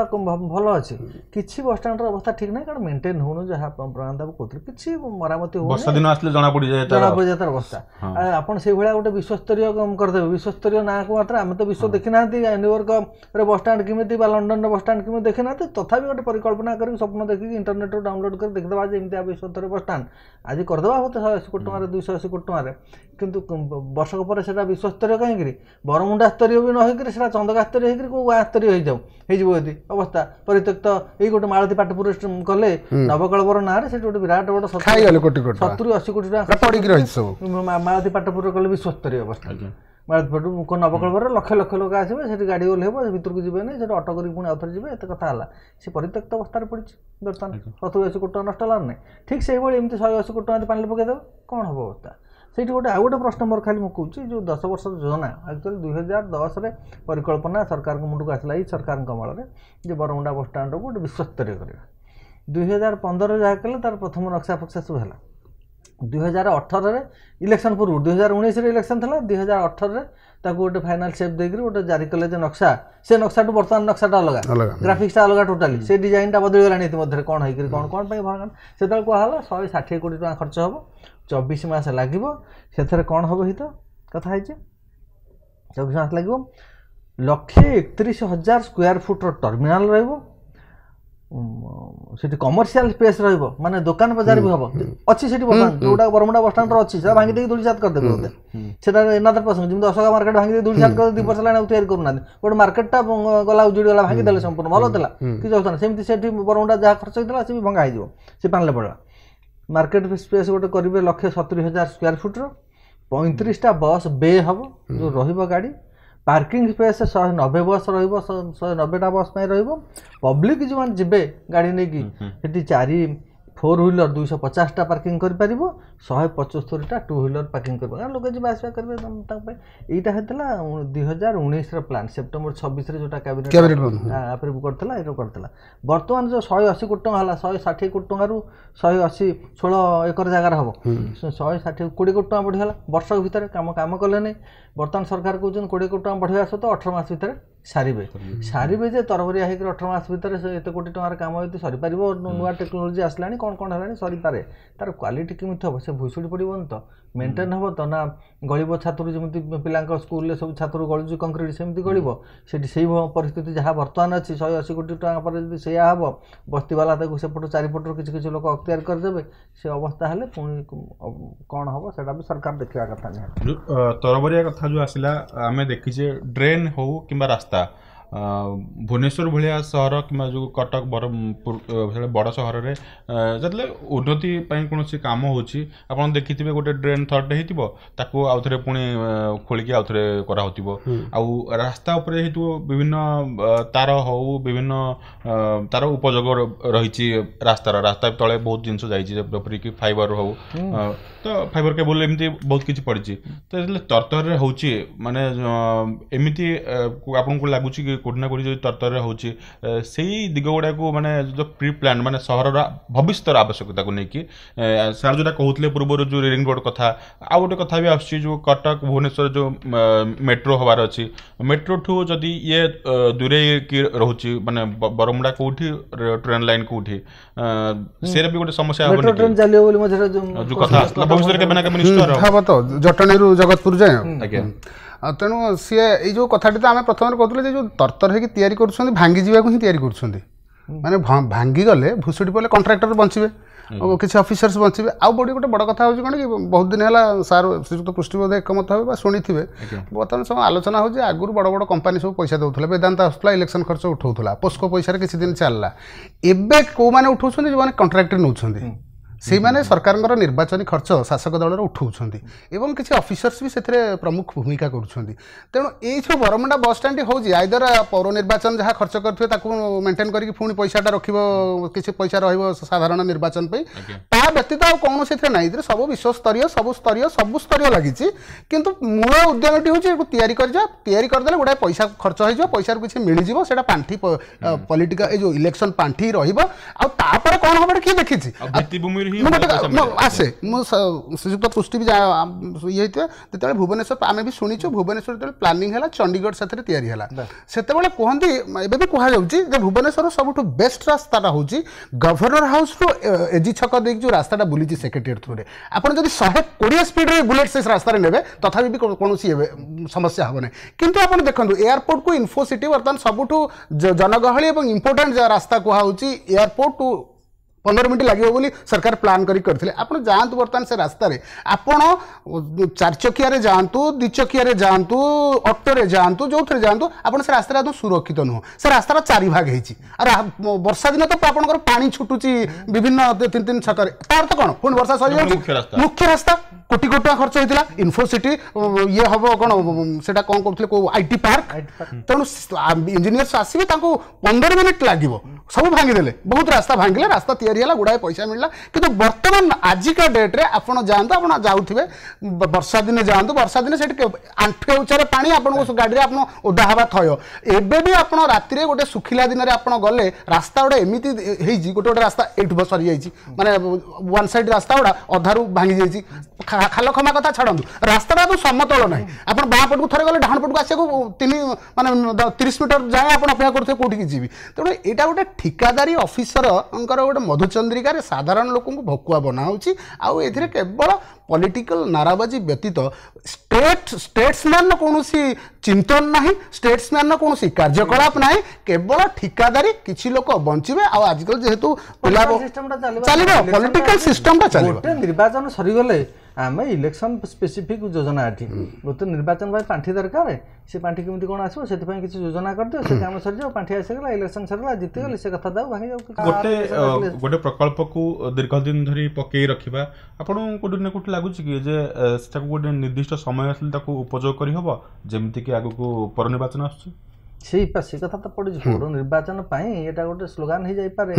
ভালো আছে কিছু বসষ্টাণ্ডর অবস্থা ঠিক না কারণ মেন্টেন হোন যা প্রণান্ত বাবু কହୁଥିଲେ কিছু মরামতি আসলে জনা যায় তার অবস্থা আপনার সেইভাবে গোটে বিশ্বস্তরীয় করেদেবে বিশ্বস্তরীয় না মাত্র আমি তো বিশ্ব দেখি না নিউইয়র্করে বসষ্টাণ্ড কমিটি বা লন্ডনের বসষ্টাণ্ড কমিটি দেখি না তথাপি গোটে পরিকল্পনা করি স্বপ্ন দেখি ইন্টরনেট্রু ডাউনলোড করে দেখে দেওয়া যে এমতি বিশ্বস্তরীয় বসষ্টাণ্ড আজ করদেবা হতো শহে আশি কোটি টাকার দুইশহ আশি কোটি টাকার কিন্তু বর্ষক পরে সেটা বিশ্বস্তরীয় কী ବରମୁଣ୍ଡା ସ୍ତରୀୟ ବି ନ ହେଇକରି ସେଟା ଚନ୍ଦକା ସ୍ତରୀୟ ହେଇକରି କେଉଁ ଗାଁ ହୋଇଯାଉ ହେଇଯିବ ଯଦି ଅବସ୍ଥା ପରିତ୍ୟକ୍ତ ଏଇ ଗୋଟେ ମାଳତୀ ପାଟପୁର କଲେ ନବକଳବର ନାଁରେ ସେଠି ଗୋଟେ ବିରାଟ ବଡ଼ ସତୁରି ଅଶୀ କୋଟି ଟଙ୍କା ପଡ଼ିକି ମାଳତୀ ପାଟପୁରରେ କଲେ ବିଶ୍ୱସ୍ତରୀୟ ଅବସ୍ଥା ମାଳତୀ ପାଟପୁର ନବକଳବରରେ ଲକ୍ଷ ଲକ୍ଷ ଲୋକ ଆସିବେ ସେଠି ଗାଡ଼ି ଓହ୍ଲେଇବ ଭିତରକୁ ଯିବେନି ସେଠି ଅଟୋ କରିକି ପୁଣି ଆଉଥରେ ଯିବେ ଏତେ କଥା ହେଲା ସେ ପରିତ୍ୟକ୍ତ ଅବସ୍ଥାରେ ପଡ଼ିଛି ବର୍ତ୍ତମାନ ସତୁରି ଅଶୀ କୋଟି ଟଙ୍କା ନଷ୍ଟ ହେଲାନି ଠିକ୍ ସେଇଭଳି ଏମିତି ଶହେ ଅଶୀ କୋଟି ଟଙ୍କା ପାଣିରେ ପକାଇଦେବ କ'ଣ ହେବ ଅବସ୍ଥା ସେଇଠି ଗୋଟେ ଆଉ ଗୋଟେ ପ୍ରଶ୍ନ ମୋର ଖାଲି ମୁଁ କହୁଛି ଯେଉଁ ଦଶ ବର୍ଷର ଯୋଜନା ଆକ୍ଚୁଆଲି ଦୁଇହଜାର ଦଶରେ ପରିକଳ୍ପନା ସରକାରଙ୍କ ମୁଣ୍ଡକୁ ଆସିଲା ଏଇ ସରକାରଙ୍କ ଅମଳରେ ଯେ ବରମୁଣ୍ଡା ବସ୍ଷ୍ଟାଣ୍ଡକୁ ଗୋଟେ ବିଶ୍ୱସ୍ତରୀୟ କରିବା ଦୁଇହଜାର ପନ୍ଦରରେ ଯାହା କଲେ ତା'ର ପ୍ରଥମ ନକ୍ସା ଫକ୍ସା ସବୁ ହେଲା ଦୁଇହଜାର ଅଠରରେ ଇଲେକ୍ସନ୍ ପୂର୍ବରୁ ଦୁଇ ହଜାର ଉଣେଇଶରେ ଇଲେକ୍ସନ୍ ଥିଲା ଦୁଇହଜାର ଅଠରରେ ତାକୁ ଗୋଟେ ଫାଇନାଲ୍ ସେପ୍ ଦେଇକରି ଗୋଟେ ଜାରି କଲେ ଯେ ନକ୍ସା ସେ ନକ୍ସାଠୁ ବର୍ତ୍ତମାନ ନକ୍ସାଟା ଅଲଗା ଗ୍ରାଫିକ୍ସଟା ଅଲଗା ଟୋଟାଲି ସେ ଡିଜାଇନ୍ଟା ବଦଳିଗଲାଣି ଇତିମଧ୍ୟରେ କ'ଣ ହେଇକିରି କ'ଣ କ'ଣ ପାଇଁ ସେତେବେଳେ କୁହାହେଲା ଶହେ ଷାଠିଏ କୋଟି ଟଙ୍କା ଖର୍ଚ୍ଚ ହେବ ଚବିଶ ମାସ ଲାଗିବ ସେଥିରେ କ'ଣ ହେବ ହିତ କଥା ହେଇଛି ଚବିଶ ମାସ ଲାଗିବ ଲକ୍ଷେ ଏକତିରିଶ ହଜାର ସ୍କୋୟାର ଫୁଟ୍ର ଟର୍ମିନାଲ୍ ରହିବ ସେଠି କମର୍ସିଆଲ ସ୍ପେସ୍ ରହିବ ମାନେ ଦୋକାନ ବଜାର ବି ହବ ଅଛି ସେଠି ବର୍ତ୍ତମାନ ଯୋଉଟା ବରମୁଣ୍ଡା ବସଷ୍ଟାଣ୍ଡରେ ଅଛି ସେଟା ଭାଙ୍ଗି ଦେଇକି ଧୂଳିସାତ କରିଦେବେ ବୋଧେ ସେଟା ଏନାଦର ପ୍ରସଙ୍ଗ ଯେମିତି ଅଶୋକା ମାର୍କେଟ ଭାଙ୍ଗି ଦେଇକି ଧୂଳିସାତ କରିଦେବେ ଦୁଇ ବର୍ଷ ହେଲାଣି ଆଉ ତିଆରି କରୁନାହାନ୍ତି ଗୋଟେ ମାର୍କେଟଟା ଗଲା ଉଜୁଡ଼ି ଗଲା ଭାଙ୍ଗିଦେଲେ ସମ୍ପୂର୍ଣ୍ଣ ଭଲ ଥିଲା କିଛି ଅସୁବିଧା ସେମିତି ସେଠି ବରମୁଣ୍ଡା ଯାହା ଖର୍ଚ୍ଚ ହେଇଥିଲା ସେ ବି ଭଙ୍ଗା ହେଇଯିବ ସେ ପାଣିଲେ ପଡ଼ିଲା মার্কেট স্পেস ଗୋଟେ କରିବେ ଲକ୍ଷେ ସତୁରି ହଜାର ସ୍କୋୟାର ଫୁଟ୍ର ପଇଁତିରିଶଟା ବସ୍ ବେ ହେବ ଯେଉଁ ରହିବ ଗାଡ଼ି ପାର୍କିଂ ସ୍ପେସ୍ ଶହେ ନବେ ବସ୍ ରହିବ ଶହେ ନବେଟା ବସ୍ ପାଇଁ ରହିବ ପବ୍ଲିକ୍ ଯେଉଁମାନେ ଯିବେ ଗାଡ଼ି ନେଇକି ସେଠି ଚାରି ফোর হুইলর দুইশহ পଚାଶଟା ପାର୍କିଂ କରିପାରିବ ଶହେ ପଞ୍ଚସ୍ତରୀଟା ଟୁ ହ୍ୱିଲର ପାର୍କିଂ କରିବ କାରଣ ଲୋକ ଯିବା ଆସିବା କରିବେ ତାଙ୍କ ପାଇଁ ଏଇଟା ହେଇଥିଲା ଦୁଇ ହଜାର ଉଣେଇଶର ପ୍ଲାନ୍ ସେପ୍ଟେମ୍ବର ଛବିଶରେ ଯେଉଁଟା କ୍ୟାବିନେଟ୍ ଆପ୍ରୁଭ୍ କରିଥିଲା ଏଇଟା କରିଥିଲା ବର୍ତ୍ତମାନ ଯେଉଁ ଶହେ ଅଶୀ କୋଟି ଟଙ୍କା ହେଲା ଶହେ ଷାଠିଏ କୋଟି ଟଙ୍କାରୁ ଶହେ ଅଶୀ ଷୋହଳ ଏକର ଜାଗାରେ ହେବ ଶହେ ଷାଠିଏ କୋଡ଼ିଏ କୋଟି ଟଙ୍କା ବଢ଼ିଗଲା ବର୍ଷ ଭିତରେ କାମ କାମ କଲେ ନାହିଁ ବର୍ତ୍ତମାନ ସରକାର କହୁଛନ୍ତି କୋଡ଼ିଏ କୋଟି ଟଙ୍କା ବଢ଼ିବା ସହିତ ଅଠର ମାସ ଭିତରେ ସାରିବେ ସାରିବେ ଯେ ତରବରିଆ ହେଇକି ଅଠର ମାସ ଭିତରେ ସେ ଏତେ କୋଟି ଟଙ୍କାର କାମ ଯଦି ସରିପାରିବ ନୂଆ ଟେକ୍ନୋଲୋଜି ଆସିଲାଣି କ'ଣ କ'ଣ ହେଲାଣି ସରିପାରେ ତା'ର କ୍ୱାଲିଟି କେମିତି ହେବ ସେ ଭୁଷୁଡ଼ି ପଡ଼ିବନି ତ ମେଣ୍ଟେନ୍ ହେବ ତ ନା ଗଳିବ ଛାତ୍ରରୁ ଯେମିତି ପିଲାଙ୍କ ସ୍କୁଲରେ ସବୁ ଛାତ୍ରରୁ ଗଳୁଛି କଂକ୍ରିଟ୍ ସେମିତି ଗଳିବ ସେଠି ସେଇ ପରିସ୍ଥିତି ଯାହା ବର୍ତ୍ତମାନ ଅଛି ଶହେ ଅଶୀ କୋଟି ଟଙ୍କା ପରେ ଯଦି ସେଇଆ ହେବ ବସ୍ତିବାଲା ତାକୁ ସେପଟ ଚାରିପଟରୁ କିଛି କିଛି ଲୋକ ଅକ୍ତିଆର କରିଦେବେ ସେ ଅବସ୍ଥା ହେଲେ ପୁଣି କ'ଣ ହେବ ସେଇଟା ବି ସରକାର ଦେଖିବା କଥା ନିହାତି ତରବରିଆ କଥା ଯେଉଁ ଆସିଲା ଆମେ ଦେଖିଛେ ଡ୍ରେନ୍ ହେଉ କିମ୍ବା ରାସ୍ତା ଭୁବନେଶ୍ୱର ଭଳିଆ ସହର କିମ୍ବା ଯେଉଁ କଟକ ବରହମପୁର ବଡ଼ ସହରରେ ଯେତେବେଳେ ଉନ୍ନତି ପାଇଁ କୌଣସି କାମ ହେଉଛି ଆପଣ ଦେଖିଥିବେ ଗୋଟେ ଡ୍ରେନ୍ ଥରଟେ ହେଇଥିବ ତାକୁ ଆଉ ଥରେ ପୁଣି ଖୋଳିକି ଆଉ ଥରେ କରାହେଉଥିବ ଆଉ ରାସ୍ତା ଉପରେ ହେଇଥିବ ବିଭିନ୍ନ ତାର ହେଉ ବିଭିନ୍ନ ତାର ଉପଯୋଗ ରହିଛି ରାସ୍ତାର ରାସ୍ତା ତଳେ ବହୁତ ଜିନିଷ ଯାଇଛି ଯେପରିକି ଫାଇବର ହେଉ ତ ଫାଇବର କେବୁଲ ଏମିତି ବହୁତ କିଛି ପଡ଼ିଛି ତ ଯେତେବେଳେ ତରତରରେ ହେଉଛି ମାନେ ଏମିତି ଆପଣଙ୍କୁ ଲାଗୁଛି କି कौटिना कौटि जो तरतर हो दिग गुड़ाक मैंने जो प्री प्लां मैंने सहर भविष्य आवश्यकता को लेकिन सर जो कहते पूर्व जो रिंग रोड कथ आउ गोटे कथ भी आस कटक भुवनेश्वर जो मेट्रो हबार अच्छी मेट्रो ठू जदि ये दूरे कि रोच मैंने बरमुड़ा कौटी ट्रेन लाइन कौटी हम्म। से भी गोटे समस्या जो जगतपुर मतलब जाए ତେଣୁ ସିଏ ଏଇ ଯେଉଁ କଥାଟି ତ ଆମେ ପ୍ରଥମରେ କହୁଥିଲେ ଯେ ଯେଉଁ ତରତର ହେଇକି ତିଆରି କରୁଛନ୍ତି ଭାଙ୍ଗିଯିବାକୁ ହିଁ ତିଆରି କରୁଛନ୍ତି ମାନେ ଭାଙ୍ଗିଗଲେ ଭୁଷୁଡ଼ି ପଡ଼ିଲେ କଣ୍ଟ୍ରାକ୍ଟର ବଞ୍ଚିବେ କିଛି ଅଫିସର୍ସ ବଞ୍ଚିବେ ଆଉ ଗୋଟେ ଗୋଟେ ବଡ଼ କଥା ହେଉଛି କ'ଣ କି ବହୁତ ଦିନ ହେଲା ସାର୍ ଶ୍ରୀଯୁକ୍ତ ପୃଷ୍ଟିବୋଧ ଏକମତ ହେବେ ବା ଶୁଣିଥିବେ ବର୍ତ୍ତମାନ ସବୁ ଆଲୋଚନା ହେଉଛି ଆଗରୁ ବଡ଼ ବଡ଼ କମ୍ପାନୀ ସବୁ ପଇସା ଦେଉଥିଲା ବେଦାନ୍ତ ଆସୁଥିଲା ଇଲେକ୍ସନ୍ ଖର୍ଚ୍ଚ ଉଠାଉଥିଲା ପୋସ୍କୋ ପଇସାରେ କିଛି ଦିନ ଚାଲିଲା ଏବେ କେଉଁମାନେ ଉଠାଉଛନ୍ତି ଯେଉଁମାନେ କଣ୍ଟ୍ରାକ୍ଟରେ ନେଉଛନ୍ତି সেইমানে ସରକାରଙ୍କର ନିର୍ବାଚନୀ ଖର୍ଚ୍ଚ ଶାସକ ଦଳର ଉଠାଉଛନ୍ତି ଏବଂ କିଛି ଅଫିସର୍ସ ବି ସେଥିରେ ପ୍ରମୁଖ ଭୂମିକା କରୁଛନ୍ତି ତେଣୁ ଏଇସବୁ ବରମୁଣ୍ଡା ବସ୍ ଷ୍ଟାଣ୍ଡ ହେଉଛି ଆଇଦର ପୌର ନିର୍ବାଚନ ଯାହା ଖର୍ଚ୍ଚ କରିଥିବେ ତାକୁ ମେଣ୍ଟେନ୍ କରିକି ପୁଣି ପଇସାଟା ରଖିବ କିଛି ପଇସା ରହିବ ସାଧାରଣ ନିର୍ବାଚନ ପାଇଁ व्यतीत आ कौन से ना ये सब विश्वस्तर सब स्तर सब स्तर लगी कि मूल उद्यम टी या करदे गोटे पैसा खर्च हो पैसा किसी मिलजी से पांठी पलिटिकल ये इलेक्शन पांठी रहीपर कौन हम किए देखी आसे मुझुक्त पुष्टि भी ये जो भुवनेश्वर आम भी शुणी भुवनेश्वर जो प्लानिंग है चंडीगढ़ से कहते हैं कहु भुवनेश्वर सब बेस्ट रास्ता हूँ गवर्नर हाउस रू ए छक जो রাস্তাটা বুলিছি সেক্রেটেরিয়েট থ্রুরে আপনার যদি শহে কোড়িয়ে স্পিড্রে বুলেট সে রাস্তায় নেবে তথাপি বি কৌশি সমস্যা হব না কিন্তু আপনার দেখুন এয়ারপোর্টকু ইনফোসিটি বর্তমান সবুঠু জনগহলি এবং ইম্পর্টাট রাস্তা কুহা হচ্ছে এয়ারপোর্ট টু ପନ୍ଦର ମିନିଟ୍ ଲାଗିବ ବୋଲି ସରକାର ପ୍ଲାନ୍ କରି କରିଥିଲେ ଆପଣ ଯାଆନ୍ତୁ ବର୍ତ୍ତମାନ ସେ ରାସ୍ତାରେ ଆପଣ ଚାରିଚକିଆରେ ଯାଆନ୍ତୁ ଦୁଇଚକିଆରେ ଯାଆନ୍ତୁ ଅଟୋରେ ଯାଆନ୍ତୁ ଯେଉଁଥିରେ ଯାଆନ୍ତୁ ଆପଣ ସେ ରାସ୍ତାରେ ଆଦୌ ସୁରକ୍ଷିତ ନୁହଁ ସେ ରାସ୍ତାର ଚାରି ଭାଗ ହେଇଛି ଆଉ ବର୍ଷା ଦିନ ତ ଆପଣଙ୍କର ପାଣି ଛୁଟୁଛି ବିଭିନ୍ନ ତିନି ତିନି ଛକରେ ତାର ତ କ'ଣ ପୁଣି ବର୍ଷା ସରିଯାଉଛି ମୁଖ୍ୟ ରାସ୍ତା କୋଟି କୋଟି ଟଙ୍କା ଖର୍ଚ୍ଚ ହେଇଥିଲା ଇନଫୋସିଟି ଇଏ ହେବ କ'ଣ ସେଟା କ'ଣ କରୁଥିଲେ କେଉଁ ଆଇ ଟି ପାର୍କ ତେଣୁ ଇଞ୍ଜିନିୟର୍ସ ଆସିବେ ତାଙ୍କୁ ପନ୍ଦର ମିନିଟ୍ ଲାଗିବ ସବୁ ଭାଙ୍ଗିଦେଲେ ବହୁତ ରାସ୍ତା ଭାଙ୍ଗିଲେ ରାସ୍ତା ତିଆରି ଫେରିଗଲା ଗୁଡ଼ାଏ ପଇସା ମିଳିଲା କିନ୍ତୁ ବର୍ତ୍ତମାନ ଆଜିକା ଡେଟ୍ରେ ଆପଣ ଯାଆନ୍ତୁ ଆପଣ ଯାଉଥିବେ ବର୍ଷା ଦିନେ ଯାଆନ୍ତୁ ବର୍ଷା ଦିନେ ସେଠି ଆଣ୍ଠୁଏ ଉଚ୍ଚାରେ ପାଣି ଆପଣଙ୍କୁ ଗାଡ଼ିରେ ଆପଣ ଓଦା ହେବା ଥୟ ଏବେ ବି ଆପଣ ରାତିରେ ଗୋଟେ ଶୁଖିଲା ଦିନରେ ଆପଣ ଗଲେ ରାସ୍ତା ଗୋଟେ ଏମିତି ହେଇଛି ଗୋଟେ ଗୋଟେ ରାସ୍ତା ଏଇଠୁ ସରିଯାଇଛି ମାନେ ୱାନ୍ ସାଇଡ୍ ରାସ୍ତା ଗୁଡ଼ା ଅଧାରୁ ଭାଙ୍ଗି ଯାଇଛି ଖାଲ ଖମା କଥା ଛାଡ଼ନ୍ତୁ ରାସ୍ତାଟା ତ ସମତଳ ନାହିଁ ଆପଣ ବାଁ ପଟକୁ ଥରେ ଗଲେ ଡାହାଣ ପଟକୁ ଆସିବାକୁ ତିନି ମାନେ ତିରିଶ ମିଟର ଯାଏଁ ଆପଣ ଅପେକ୍ଷା କରୁଥିବେ କେଉଁଠିକି ଯିବି ତେଣୁ ଏଇଟା ଗୋଟେ ଠିକାଦାରୀ ଅଫିସରଙ୍କର ଗୋଟେ ମଧୁ ମଧୁଚନ୍ଦ୍ରିକାରେ ସାଧାରଣ ଲୋକଙ୍କୁ ଭକୁଆ ବନା ହେଉଛି ଆଉ ଏଥିରେ କେବଳ ପଲିଟିକାଲ ନାରାବାଜି ବ୍ୟତୀତ ଷ୍ଟେଟ୍ ଷ୍ଟେଟ୍ସମ୍ୟାନ୍ର କୌଣସି ଚିନ୍ତନ ନାହିଁ ଷ୍ଟେଟ୍ସମ୍ୟାନ୍ର କୌଣସି କାର୍ଯ୍ୟକଳାପ ନାହିଁ କେବଳ ଠିକାଦାରୀ କିଛି ଲୋକ ବଞ୍ଚିବେ ଆଉ ଆଜିକାଲି ଯେହେତୁ ପିଲା ଚାଲିବ ପଲିଟିକାଲ ସିଷ୍ଟମଟା ଚାଲିବ ନିର୍ବାଚନ ସରିଗଲେ आमे इलेक्सन स्पेसिफिक जोजना निर्वाचन भए पाठी दरकि केसपी जोजना गरिदियो काम सरि पाठी आसिगला इलेक्सन सरी जिति भाइ गए गए प्रकल्पको गोटे गोटे प्रकल्प को के को गएर निर्दिष्ट समय त उपयोग गरिहे जमि आगो निर्वाचन आसु ସେଇପା ସେ କଥା ତ ପଡ଼ିଛି ପୌର ନିର୍ବାଚନ ପାଇଁ ଏଇଟା ଗୋଟେ ସ୍ଲୋଗାନ ହେଇଯାଇପାରେ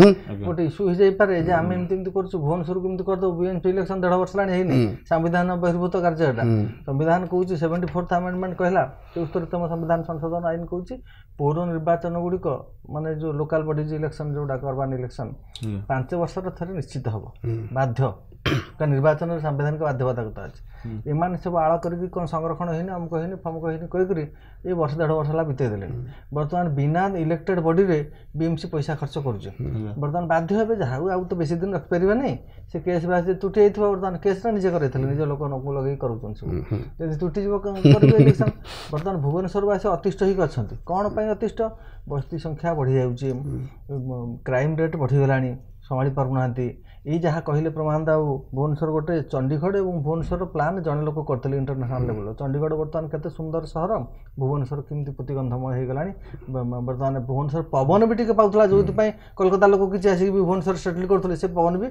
ଗୋଟେ ଇସ୍ୟୁ ହେଇଯାଇପାରେ ଯେ ଆମେ ଏମିତି ଏମିତି କରୁଛୁ ଭୁବନେଶ୍ୱରକୁ ଏମିତି କରିଦେବୁ ବିଏନ୍ପି ଇଲେକ୍ସନ ଦେଢ଼ ବର୍ଷ ହେଲାଣି ହେଇନି ସାମ୍ବିଧାନ ବହିର୍ଭୂତ କାର୍ଯ୍ୟ ଏଟା ସମ୍ବିଧାନ କହୁଛି ସେଭେଣ୍ଟି ଫୋର୍ଥ ଆମେଣ୍ଡମେଣ୍ଟ କହିଲା ଚଉସ୍ତରୀତମ ସମ୍ବିଧାନ ସଂଶୋଧନ ଆଇନ କହୁଛି ପୌର ନିର୍ବାଚନ ଗୁଡ଼ିକ ମାନେ ଯେଉଁ ଲୋକାଲ ବଡ଼ିଜ ଇଲେକ୍ସନ ଯେଉଁଟା ଅର୍ବାନ୍ ଇଲେକ୍ସନ ପାଞ୍ଚ ବର୍ଷର ଥରେ ନିଶ୍ଚିତ ହେବ ବାଧ୍ୟ কারণ নির্বাচনের সাংবিধানিক বাধ্যবাধকতা আছে এমানে সব আড় করি কোন সংরক্ষণ হয়নি অমুক হয়নি ফমুক হয়নি কইকি এই বর্ষ দেড় বর্ষ হল বিতাই দেলে বর্তমান বিনা ইলেক্টেড বডিরে বিএমসি পয়সা খরচ করছে বর্তমান বাধ্য হবে যা আউ তো বেশি দিন রাখিপারে না সে কেস বাস তুটি হয়ে বর্তমান কেসটা নিজে করাইলে নিজ লোককে লগাই করছেন সব যদি তুটি করবে ইলেকশন বর্তমান ভুবনেশ্বরবাসী আসে অতিষ্ঠ হয়ে অনেক কোণ পাই অতিষ্ঠ বস্তি সংখ্যা বড়ি যাচ্ছে ক্রাইম রেট বড়িগলা সমাড়ি পারু না এই যাহা কহিলে প্রমাণ দাও ভুবনেশ্বর গোটে চণ্ডীগড় এবং ভুবনেশ্বর প্ল্যান জন লোক করলে ইন্টারন্যাশনাল লেভেল চণ্ডীগড় বর্তমান কেতে সুন্দর সহর ভুবনেশ্বর কমিটি প্রতিগন্ধময় হয়ে গলানি বর্তমানে ভুবনেশ্বর পবন বি টিকে পাওয়া যেপাই কলকাতা লোক কিছু আসিকি ভুবনেশ্বর সেটেল করুলে সে পবন বি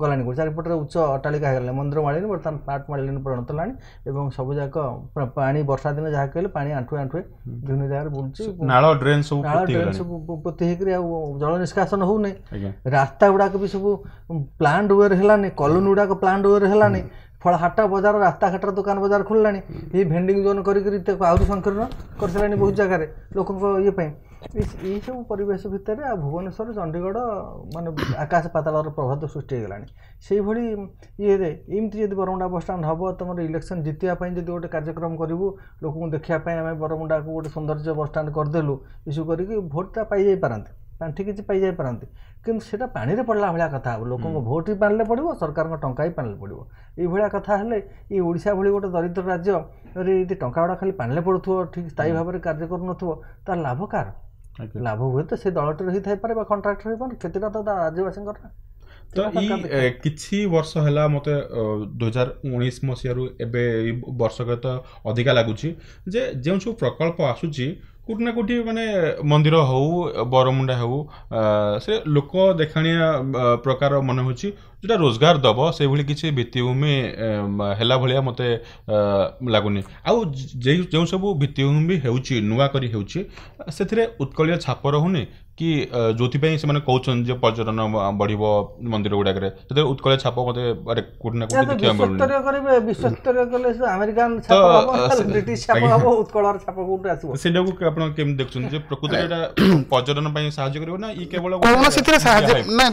ଗଲାଣି ଓଡ଼ିଶା ଏପଟରେ ଉଚ୍ଚ ଅଟ୍ଟାଳିକା ହେଇଗଲାଣି ମନ୍ଦିର ମାଳିଲେଣି ବର୍ତ୍ତମାନ ଫ୍ଲାଟ୍ ମାଳିଲେଣି ପରିଣତ ହେଲାଣି ଏବଂ ସବୁଯାକ ପାଣି ବର୍ଷା ଦିନ ଯାହା କହିଲେ ପାଣି ଆଣ୍ଠୁଏ ଆଣ୍ଠୁଏ ବିଭିନ୍ନ ଜାଗାରେ ବୁଲୁଛି ନାଳ ଡ୍ରେନ୍ ସବୁ ନାଳ ଡ୍ରେନ୍ ସବୁ ପୋତି ହେଇକିରି ଆଉ ଜଳ ନିଷ୍କାସନ ହେଉନି ରାସ୍ତା ଗୁଡ଼ାକ ବି ସବୁ ପ୍ଲାଣ୍ଟ ୱେରେ ହେଲାନି କଲୋନି ଗୁଡ଼ାକ ପ୍ଲାଣ୍ଟ ୱେରେ ହେଲାନି ଫଳହାଟ ବଜାର ରାସ୍ତାଘାଟର ଦୋକାନ ବଜାର ଖୋଲିଲାଣି ଏ ଭେଣ୍ଡିଂ ଜୋନ୍ କରିକି ତାକୁ ଆହୁରି ସଂକୀର୍ଣ୍ଣ କରିସାରିଲାଣି ବହୁତ ଜାଗାରେ ଲୋକଙ୍କ ଇଏ ପାଇଁ ଏଇ ସବୁ ପରିବେଶ ଭିତରେ ଆଉ ଭୁବନେଶ୍ୱର ଚଣ୍ଡିଗଡ଼ ମାନେ ଆକାଶ ପାତାଳର ପ୍ରଭାତ ସୃଷ୍ଟି ହେଇଗଲାଣି ସେଇଭଳି ଇଏରେ ଏମିତି ଯଦି ବରମୁଣ୍ଡା ବସଷ୍ଟାଣ୍ଡ ହେବ ତୁମର ଇଲେକ୍ସନ୍ ଜିତିବା ପାଇଁ ଯଦି ଗୋଟେ କାର୍ଯ୍ୟକ୍ରମ କରିବୁ ଲୋକଙ୍କୁ ଦେଖିବା ପାଇଁ ଆମେ ବରମୁଣ୍ଡାକୁ ଗୋଟେ ସୌନ୍ଦର୍ଯ୍ୟ ବସଷ୍ଟାଣ୍ଡ କରିଦେଲୁ ଇସ୍ୟୁ କରିକି ଭୋଟ୍ଟା ପାଇଯାଇପାରନ୍ତି ପାଣ୍ଠି କିଛି ପାଇଯାଇପାରନ୍ତି କିନ୍ତୁ ସେଇଟା ପାଣିରେ ପଡ଼ିଲା ଭଳିଆ କଥା ହେବ ଲୋକଙ୍କ ଭୋଟ୍ ବି ପାଣିରେ ପଡ଼ିବ ସରକାରଙ୍କ ଟଙ୍କା ବି ପାଣିରେ ପଡ଼ିବ ଏଇଭଳିଆ କଥା ହେଲେ ଏଇ ଓଡ଼ିଶା ଭଳି ଗୋଟେ ଦରିଦ୍ର ରାଜ୍ୟରେ ଯଦି ଟଙ୍କା ଗୁଡ଼ା ଖାଲି ପାଣିରେ ପଡ଼ୁଥିବ ଠିକ୍ ସ୍ଥାୟୀ ଭାବରେ କାର୍ଯ୍ୟ କରୁନଥିବ ତା'ର ଲାଭ କାହାର ଲାଭ ହୁଏ ତ ସେ ଦଳଟି ରହିଥାଇପାରେ ବା କଣ୍ଟ୍ରାକ୍ଟର ହେଇପାରେ କେତେଟା ତ ଆଦିବାସୀଙ୍କର ତ ଏଇ କିଛି ବର୍ଷ ହେଲା ମୋତେ ଦୁଇ ହଜାର ଉଣେଇଶ ମସିହାରୁ ଏବେ ଏଇ ବର୍ଷକ ତ ଅଧିକା ଲାଗୁଛି ଯେ ଯେଉଁ ସବୁ ପ୍ରକଳ୍ପ ଆସୁଛି କୋଉଠି ନା କୋଉଠି ମାନେ ମନ୍ଦିର ହଉ ବରମୁଣ୍ଡା ହଉ ସେ ଲୋକ ଦେଖାଣିଆ ପ୍ରକାର ମନେ ହେଉଛି ଯେଉଁଟା ରୋଜଗାର ଦେବ ସେଇଭଳି କିଛି ଭିତ୍ତିଭୂମି ହେଲା ଭଳିଆ ମୋତେ ଲାଗୁନି ଆଉ ଯେଉଁ ସବୁ ଭିତ୍ତିଭୂମି ହେଉଛି ନୂଆ କରି ହେଉଛି ସେଥିରେ ଉତ୍କଳୀୟ ଛାପ ରହୁନି କି ଯେଉଁଥିପାଇଁ ସେମାନେ କହୁଛନ୍ତି ଯେ ପର୍ଯ୍ୟଟନ ବଢ଼ିବ ମନ୍ଦିର ଗୁଡ଼ାକରେ ସେଥିରେ ଉତ୍କଳ ଛାପ ମୋତେ କୋଉଠି ନା କୋଉଠି ଦେଖିବାକୁ ମିଳୁନି ସେଟାକୁ ଆପଣ କେମିତି ଦେଖୁଛନ୍ତି ଯେ ପ୍ରକୃତରେ ଏଇଟା ପର୍ଯ୍ୟଟନ ପାଇଁ ସାହାଯ୍ୟ କରିବ ନା ଇଏ କେବଳ କୌଣସିଥିରେ ସାହାଯ୍ୟ ନା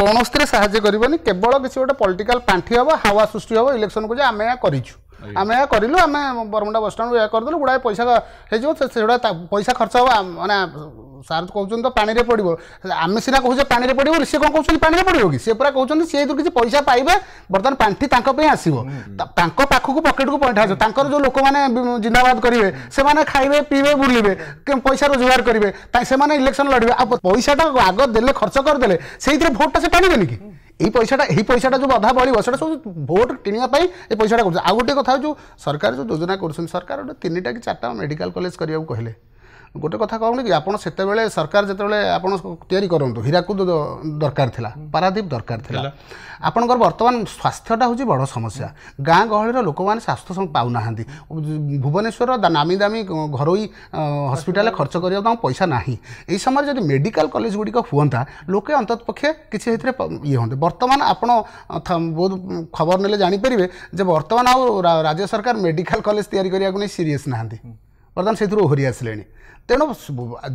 କୌଣସିଥିରେ ସାହାଯ୍ୟ କରିବନି କେବଳ କିଛି ଗୋଟେ ପଲିଟିକାଲ ପାଣ୍ଠି ହବ ହାୱା ସୃଷ୍ଟି ହବ ଇଲେକ୍ସନକୁ ଯେ ଆମେ ଏହା କରିଛୁ ଆମେ ଏହା କରିଲୁ ଆମେ ବରମୁଣ୍ଡା ବସଷ୍ଟାଣ୍ଡରୁ ଏହା କରିଦେଲୁ ଗୁଡ଼ାଏ ପଇସା ହେଇଯିବ ସେଗୁଡ଼ା ପଇସା ଖର୍ଚ୍ଚ ହେବ ମାନେ ସାର୍ କହୁଛନ୍ତି ତ ପାଣିରେ ପଡ଼ିବ ଆମେ ସିନା କହୁଛେ ପାଣିରେ ପଡ଼ିବ ବୋଲି ସିଏ କ'ଣ କହୁଛନ୍ତି ପାଣିରେ ପଡ଼ିବ କି ସେ ପୁରା କହୁଛନ୍ତି ସେ ଏଥିରୁ କିଛି ପଇସା ପାଇବେ ବର୍ତ୍ତମାନ ପାଣ୍ଠି ତାଙ୍କ ପାଇଁ ଆସିବ ତାଙ୍କ ପାଖକୁ ପକେଟକୁ ପଏଣ୍ଟ ଆସିବ ତାଙ୍କର ଯେଉଁ ଲୋକମାନେ ଜିନ୍ଦାବାଦ କରିବେ ସେମାନେ ଖାଇବେ ପିଇବେ ବୁଲିବେ ପଇସା ରୋଜଗାର କରିବେ ସେମାନେ ଇଲେକ୍ସନ୍ ଲଢ଼ିବେ ଆଉ ପଇସାଟା ଆଗ ଦେଲେ ଖର୍ଚ୍ଚ କରିଦେଲେ ସେଇଥିରେ ଭୋଟ୍ଟା ସେ ଟାଣିବେନି କି এই পয়সাটা এই পয়সাটা ଯେଉଁ ଅଧା ବଳିବ ସେଟା ସବୁ ଭୋଟ୍ କିଣିବା ପାଇଁ ଏ ପଇସାଟା କରୁଛନ୍ତି ଆଉ ଗୋଟେ କଥା ଯେଉଁ ସରକାର ଯେଉଁ ଯୋଜନା କରୁଛନ୍ତି ସରକାର ଗୋଟେ ତିନିଟା କି ଚାରିଟା ମେଡ଼ିକାଲ କଲେଜ କରିବାକୁ କହିଲେ গোটে কথা କ'ଣ କି ଆପଣ ସେତେବେଳେ ସରକାର ଯେତେବେଳେ ଆପଣ ତିଆରି କରନ୍ତୁ ହୀରାକୁଦ ଦରକାର ଥିଲା ପାରାଦ୍ୱୀପ ଦରକାର ଥିଲା ଆପଣଙ୍କର ବର୍ତ୍ତମାନ ସ୍ୱାସ୍ଥ୍ୟଟା ହେଉଛି ବଡ଼ ସମସ୍ୟା ଗାଁ ଗହଳିର ଲୋକମାନେ ସ୍ୱାସ୍ଥ୍ୟ ପାଉନାହାନ୍ତି ଭୁବନେଶ୍ୱରର ନାମୀ ଦାମୀ ଘରୋଇ ହସ୍ପିଟାଲରେ ଖର୍ଚ୍ଚ କରିବାକୁ ତାଙ୍କୁ ପଇସା ନାହିଁ ଏହି ସମୟରେ ଯଦି ମେଡ଼ିକାଲ କଲେଜ ଗୁଡ଼ିକ ହୁଅନ୍ତା ଲୋକେ ଅନ୍ତତପକ୍ଷେ କିଛି ସେଥିରେ ଇଏ ହୁଅନ୍ତେ ବର୍ତ୍ତମାନ ଆପଣ ବହୁତ ଖବର ନେଲେ ଜାଣିପାରିବେ ଯେ ବର୍ତ୍ତମାନ ଆଉ ରାଜ୍ୟ ସରକାର ମେଡ଼ିକାଲ କଲେଜ ତିଆରି କରିବାକୁ ନେଇ ସିରିୟସ୍ ନାହାନ୍ତି ବର୍ତ୍ତମାନ ସେଥିରୁ ଓହରି ଆସିଲେଣି ତେଣୁ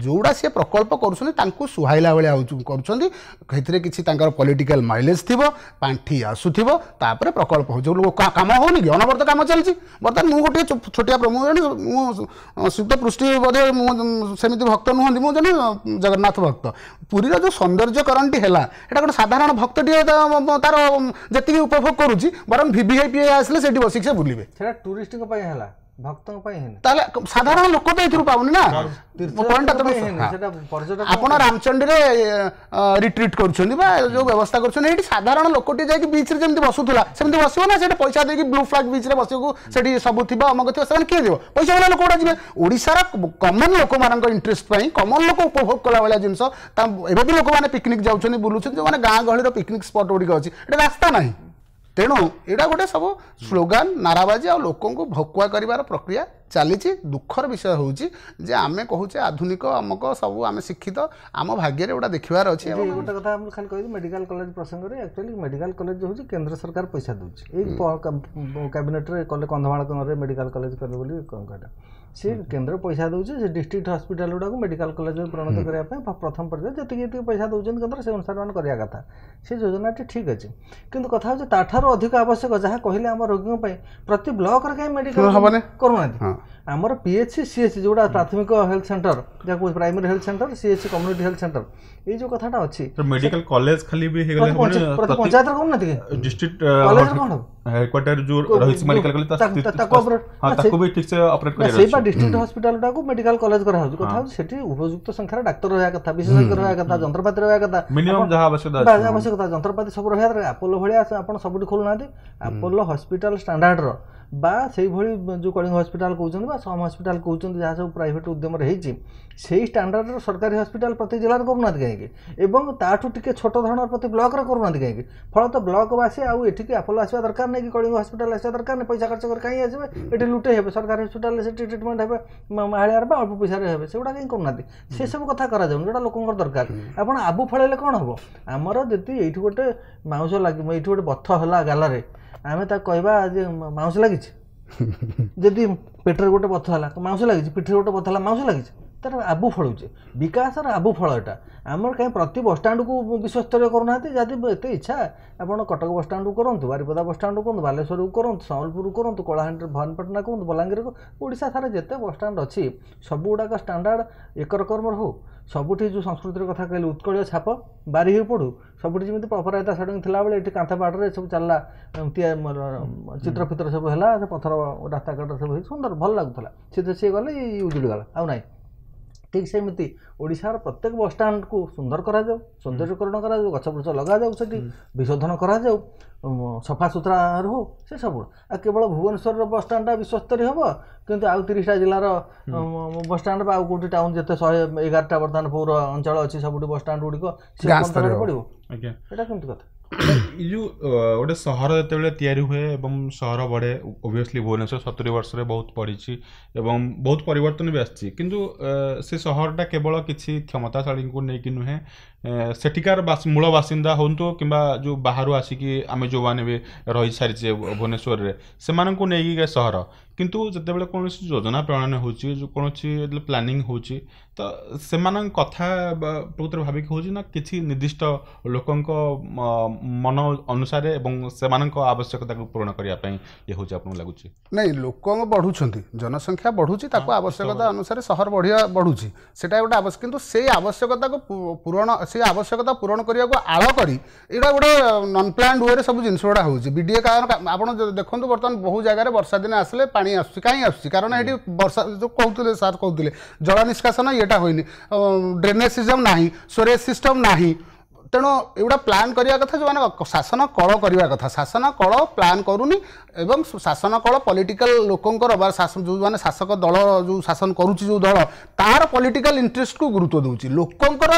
ଯେଉଁଟା ସିଏ ପ୍ରକଳ୍ପ କରୁଛନ୍ତି ତାଙ୍କୁ ସୁହାଇଲା ଭଳିଆ କରୁଛନ୍ତି ସେଥିରେ କିଛି ତାଙ୍କର ପଲିଟିକାଲ ମାଇଲେଜ୍ ଥିବ ପାଣ୍ଠି ଆସୁଥିବ ତାପରେ ପ୍ରକଳ୍ପ ହେଉଛି ଲୋକ କାମ ହେଉନି କି ଅନବରତ କାମ ଚାଲିଛି ବର୍ତ୍ତମାନ ମୁଁ ଗୋଟିଏ ଛୋଟିଆ ପ୍ରମୁଖ ଜଣେ ମୁଁ ସୁପ୍ତ ପୃଷ୍ଟି ବୋଧେ ମୁଁ ସେମିତି ଭକ୍ତ ନୁହନ୍ତି ମୁଁ ଜଣେ ଜଗନ୍ନାଥ ଭକ୍ତ ପୁରୀର ଯେଉଁ ସୌନ୍ଦର୍ଯ୍ୟକରଣଟି ହେଲା ସେଇଟା ଗୋଟେ ସାଧାରଣ ଭକ୍ତଟିଏ ତାର ଯେତିକି ଉପଭୋଗ କରୁଛି ବରଂ ଭିଭିଆଇପି ଆସିଲେ ସେଠି ବସିକି ସେ ବୁଲିବେ ସେଇଟା ଟୁରିଷ୍ଟଙ୍କ ପାଇଁ ହେଲା ତାହେଲେ ସାଧାରଣ ଲୋକ ତ ଏଥିରୁ ପାଉନି ନା ଆପଣ ରାମଚଣ୍ଡୀରେ ରିଟ୍ରିଟ୍ କରୁଛନ୍ତି ବା ଯୋଉ ବ୍ୟବସ୍ଥା କରୁଛନ୍ତି ଏଠି ସାଧାରଣ ଲୋକଟି ଯାଇକି ବିଚ୍ରେ ଯେମିତି ବସୁଥିଲା ସେମିତି ବସିବ ନା ସେଠି ପଇସା ଦେଇକି ବ୍ଲୁ ଫ୍ଲାଗ ବିଚ୍ରେ ବସିବାକୁ ସେଠି ସବୁ ଥିବ ଅମକ ଥିବ ସେମାନେ କିଏ ଯିବ ପଇସା ବାଲା ଲୋକ ଯିବେ ଓଡ଼ିଶାର କମନ୍ ଲୋକମାନଙ୍କ ଇଣ୍ଟରେଷ୍ଟ ପାଇଁ କମନ୍ ଲୋକ ଉପଭୋଗ କଲା ଭଳିଆ ଜିନିଷ ତା ଏବେ ବି ଲୋକମାନେ ପିକନିକ୍ ଯାଉଛନ୍ତି ବୁଲୁଛନ୍ତି ଯେଉଁମାନେ ଗାଁ ଗହଳିର ପିକନିକ୍ ସ୍ପଟ୍ ଗୁଡ଼ିକ ଅଛି ଏଠି ରାସ୍ତା ନାହିଁ ତେଣୁ ଏଇଟା ଗୋଟେ ସବୁ ସ୍ଲୋଗାନ ନାରାବାଜି ଆଉ ଲୋକଙ୍କୁ ଭକୁଆ କରିବାର ପ୍ରକ୍ରିୟା ଚାଲିଛି ଦୁଃଖର ବିଷୟ ହେଉଛି ଯେ ଆମେ କହୁଛେ ଆଧୁନିକ ଆମକୁ ସବୁ ଆମେ ଶିକ୍ଷିତ ଆମ ଭାଗ୍ୟରେ ଗୋଟେ ଦେଖିବାର ଅଛି ଗୋଟେ କଥା ଆମକୁ ଖାଲି କହିବି ମେଡିକାଲ କଲେଜ ପ୍ରସଙ୍ଗରେ ଆକ୍ଚୁଆଲି ମେଡିକାଲ କଲେଜ ହେଉଛି କେନ୍ଦ୍ର ସରକାର ପଇସା ଦେଉଛି ଏଇ କ୍ୟାବିନେଟରେ କଲେ କନ୍ଧମାଳ କରେ ମେଡିକାଲ କଲେଜ କଲେ ବୋଲି କ'ଣ କହିଲା ᱥᱮ કેન્દ્ર પૈસા દઉંછે ડિસ્ટ્રિક્ટ હોસ્પિટલ ઓડા કો મેડિકલ કોલેજ પરણત કરે આ પહલાં પ્રથમ પર્દાય જેટકી જેટ પૈસા દઉંછે કેન્દ્ર સે અનુસાર કરિયા કા થા સે યોજના ઠીક હૈ કિંતુ કથા હોજે તાઠાર અધિક આવશ્યક જહા કહીલે હમ રોગી પર પ્રતિ બ્લોકર કે મેડિકલ કોરુના હમર पीएचસી સીએસ જોડા પ્રાથમિક હેલ્થ સેન્ટર જે primary health centre C S community health centre એ જો કથા તા હોચી મેડિકલ કોલેજ ખાલી બી હે ગલે ડિસ્ટ્રિક્ટ ହେଡକ୍ୱାର୍ଟର ଯୋଉ ରହିଛି ମେଡିକାଲ କଲେଜ ତାକୁ ବି ଠିକସେ ଅପରେଟ୍ କରିବା ସେଇପା ଡିଷ୍ଟ୍ରିକ୍ଟ ହସ୍ପିଟାଲଟାକୁ ମେଡିକାଲ କଲେଜ କରାହେଉଛି କଥା ହେଉଛି ସେଠି ଉପଯୁକ୍ତ ସଂଖ୍ୟାରେ ଡାକ୍ତର ରହିବା କଥା ବିଶେଷଜ୍ଞ ରହିବା କଥା ଯନ୍ତ୍ରପାତି ରହିବା କଥା ମିନିମମ ଯାହା ଆବଶ୍ୟକତା ଆବଶ୍ୟକତା ଯନ୍ତ୍ରପାତି ସବୁ ରହିବା ଆପୋଲୋ ଭଳିଆ ଆପଣ ସବୁଠି ଖୋଲୁନାହାନ୍ତି ଆପୋଲୋ ହସ୍ପିଟାଲ ଷ୍ଟାଣ୍ଡାର୍ଡର বা ସେଇଭଳି ଯେଉଁ କଳିଙ୍ଗ ହସ୍ପିଟାଲ କହୁଛନ୍ତି ବା ସମ୍ ହସ୍ପିଟାଲ କହୁଛନ୍ତି ଯାହା ସବୁ ପ୍ରାଇଭେଟ୍ ଉଦ୍ୟମରେ ହେଇଛି ସେଇ ଷ୍ଟାଣ୍ଡାର୍ଡ଼ର ସରକାରୀ ହସ୍ପିଟାଲ ପ୍ରତି ଜିଲ୍ଲାରେ କରୁନାହାନ୍ତି କାହିଁକି ଏବଂ ତାଠୁ ଟିକେ ଛୋଟ ଧରଣର ପ୍ରତି ବ୍ଲକରେ କରୁନାହାନ୍ତି କାହିଁକି ଫଳତଃ ବ୍ଲକବାସୀ ଆଉ ଏଠିକି ଆପୋଲୋ ଆସିବା ଦରକାର ନାହିଁ କି କଳିଙ୍ଗ ହସ୍ପିଟାଲ ଆସିବା ଦରକାର ନାହିଁ ପଇସା ଖର୍ଚ୍ଚ କରି କାହିଁ ଆସିବେ ଏଠି ଲୁଟେଇ ହେବେ ସରକାରୀ ହସ୍ପିଟାଲରେ ସେଠି ଟ୍ରିଟମେଣ୍ଟ ହେବେ ମାହାଳିଆର ବା ଅଳ୍ପ ପଇସାରେ ହେବେ ସେଗୁଡ଼ା କାହିଁ କରୁନାହାନ୍ତି ସେସବୁ କଥା କରାଯାଉନି ଯେଉଁଟା ଲୋକଙ୍କର ଦରକାର ଆପଣ ଆବୁ ଫଳେଇଲେ କ'ଣ ହେବ ଆମର ଯଦି ଏଇଠି ଗୋଟେ ମାଉଁସ ଲାଗି ଏଇଠି ଗୋଟେ ବଥ ହେଲା ଗାଲାରେ ଆମେ ତାକୁ କହିବା ଯେ ମାଉଁସ ଲାଗିଛି ଯଦି ପେଟରେ ଗୋଟେ ପଥ ହେଲା ମାଉଁସ ଲାଗିଛି ପିଠିରେ ଗୋଟେ ପଥ ହେଲା ମାଉଁସ ଲାଗିଛି ତା'ର ଆବୁ ଫଳୁଛି ବିକାଶର ଆବୁ ଫଳ ଏଇଟା ଆମର କାହିଁ ପ୍ରତି ବସ୍ଷ୍ଟାଣ୍ଡକୁ ବିଶ୍ୱସ୍ତରୀୟ କରୁନାହାନ୍ତି ଯଦି ଏତେ ଇଚ୍ଛା ଆପଣ କଟକ ବସ୍ଷ୍ଟାଣ୍ଡକୁ କରନ୍ତୁ ବାରିପଦା ବସ୍ଷ୍ଟାଣ୍ଡକୁ କରନ୍ତୁ ବାଲେଶ୍ୱରକୁ କରନ୍ତୁ ସମ୍ବଲପୁରକୁ କରନ୍ତୁ କଳାହାଣ୍ଡିରେ ଭବାନୀପାଟଣା କରନ୍ତୁ ବଲାଙ୍ଗୀରକୁ ଓଡ଼ିଶା ସାରା ଯେତେ ବସ୍ଷ୍ଟାଣ୍ଡ ଅଛି ସବୁଗୁଡ଼ାକ ଷ୍ଟାଣ୍ଡାର୍ଡ଼ ଏକରକମର ହେଉ ସବୁଠି ଯେଉଁ ସଂସ୍କୃତିର କଥା କହିଲେ ଉତ୍କଳୀୟ ଛାପ ବାରି ହୋଇ ପଡ଼ୁ ସବୁଠି ଯେମିତି ଅପରାଜିତା ଷଡ଼ଙ୍ଗୀ ଥିଲାବେଳେ ଏଠି କାନ୍ଥ ପାହାଡ଼ରେ ସବୁ ଚାଲିଲା ଚିତ୍ର ଫିତ୍ର ସବୁ ହେଲା ସେ ପଥର ରାସ୍ତାଘାଟ ସବୁ ହେଇ ସୁନ୍ଦର ଭଲ ଲାଗୁଥିଲା ସେ ତ ସିଏ ଗଲେ ଇଏ ଉଜୁଡ଼ି ଗଲା ଆଉ ନାହିଁ ठिक सेमिति ओडार प्रत्येक बसस्टा सुन्दर सौन्दर्यकरण गछ बुझ लगाउ विशोधन सफासुतरा रु सबुल भुवनेस बसस्टा विश्वस्तरी आउ 30 टा जिल्ला बसस्टी टाउन जस्तो शगारटा बर्धनपुर अञ्चल अलिक पडियो बसस्टान्डिक एटा पढ्यो के जो गोटे सहर जिते या हुए सहर बढ़े ओब्विययसली भुवनेश्वर सतुरी वर्ष बहुत बढ़ी एवं बहुत पर आंतु से सहरटा केवल किसी क्षमताशाड़ी को लेकिन नुहे सेठिकार मूल बासिंदा हूँ कि जो बाहर आसिकी आम जो मैंने भी रही सारी भुवनेश्वर हाँ, तो- से मानक नहीं सहर कितु जिते बड़े कौन योजना प्रणयन हो कौन प्लानिंग हो तो से कथा प्रकृत भाविक हो कि निर्दिष्ट लोक मन अनुसार से आवश्यकता को पूरण करने लगुच नहीं लोक बढ़ुं जनसंख्या बढ़ुच्छी आवश्यकता अनुसार सहर बढ़िया बढ़ुच्छी से गोटे आवश्यक से आवश्यकता को पूरण সে আবশ্যকতা পূরণ করা আড় করে এটা গোটে নন প্ল্যান্ড ওয়ে সব জিনিসগুলো হচ্ছে বিডিএ কারণ আপনার দেখুন বর্তমান বহু জায়গায় বর্ষা দিনে আসলে পা আসছে কাই আসছে কারণ এটি বর্ষা কৌলে সার কৌলে জল নিষ্কাশন ইয়েটা হয়নি ড্রেনেজ সিস্টম না সোরেজ সিস্টম না ତେଣୁ ଏଗୁଡ଼ା ପ୍ଲାନ୍ କରିବା କଥା ଯେଉଁମାନେ ଶାସନ କଳ କରିବା କଥା ଶାସନ କଳ ପ୍ଲାନ୍ କରୁନି ଏବଂ ଶାସନ କଳ ପଲିଟିକାଲ ଲୋକଙ୍କର ବା ଯେଉଁମାନେ ଶାସକ ଦଳ ଯେଉଁ ଶାସନ କରୁଛି ଯେଉଁ ଦଳ ତାର ପଲିଟିକାଲ୍ ଇଣ୍ଟରେଷ୍ଟକୁ ଗୁରୁତ୍ୱ ଦେଉଛି ଲୋକଙ୍କର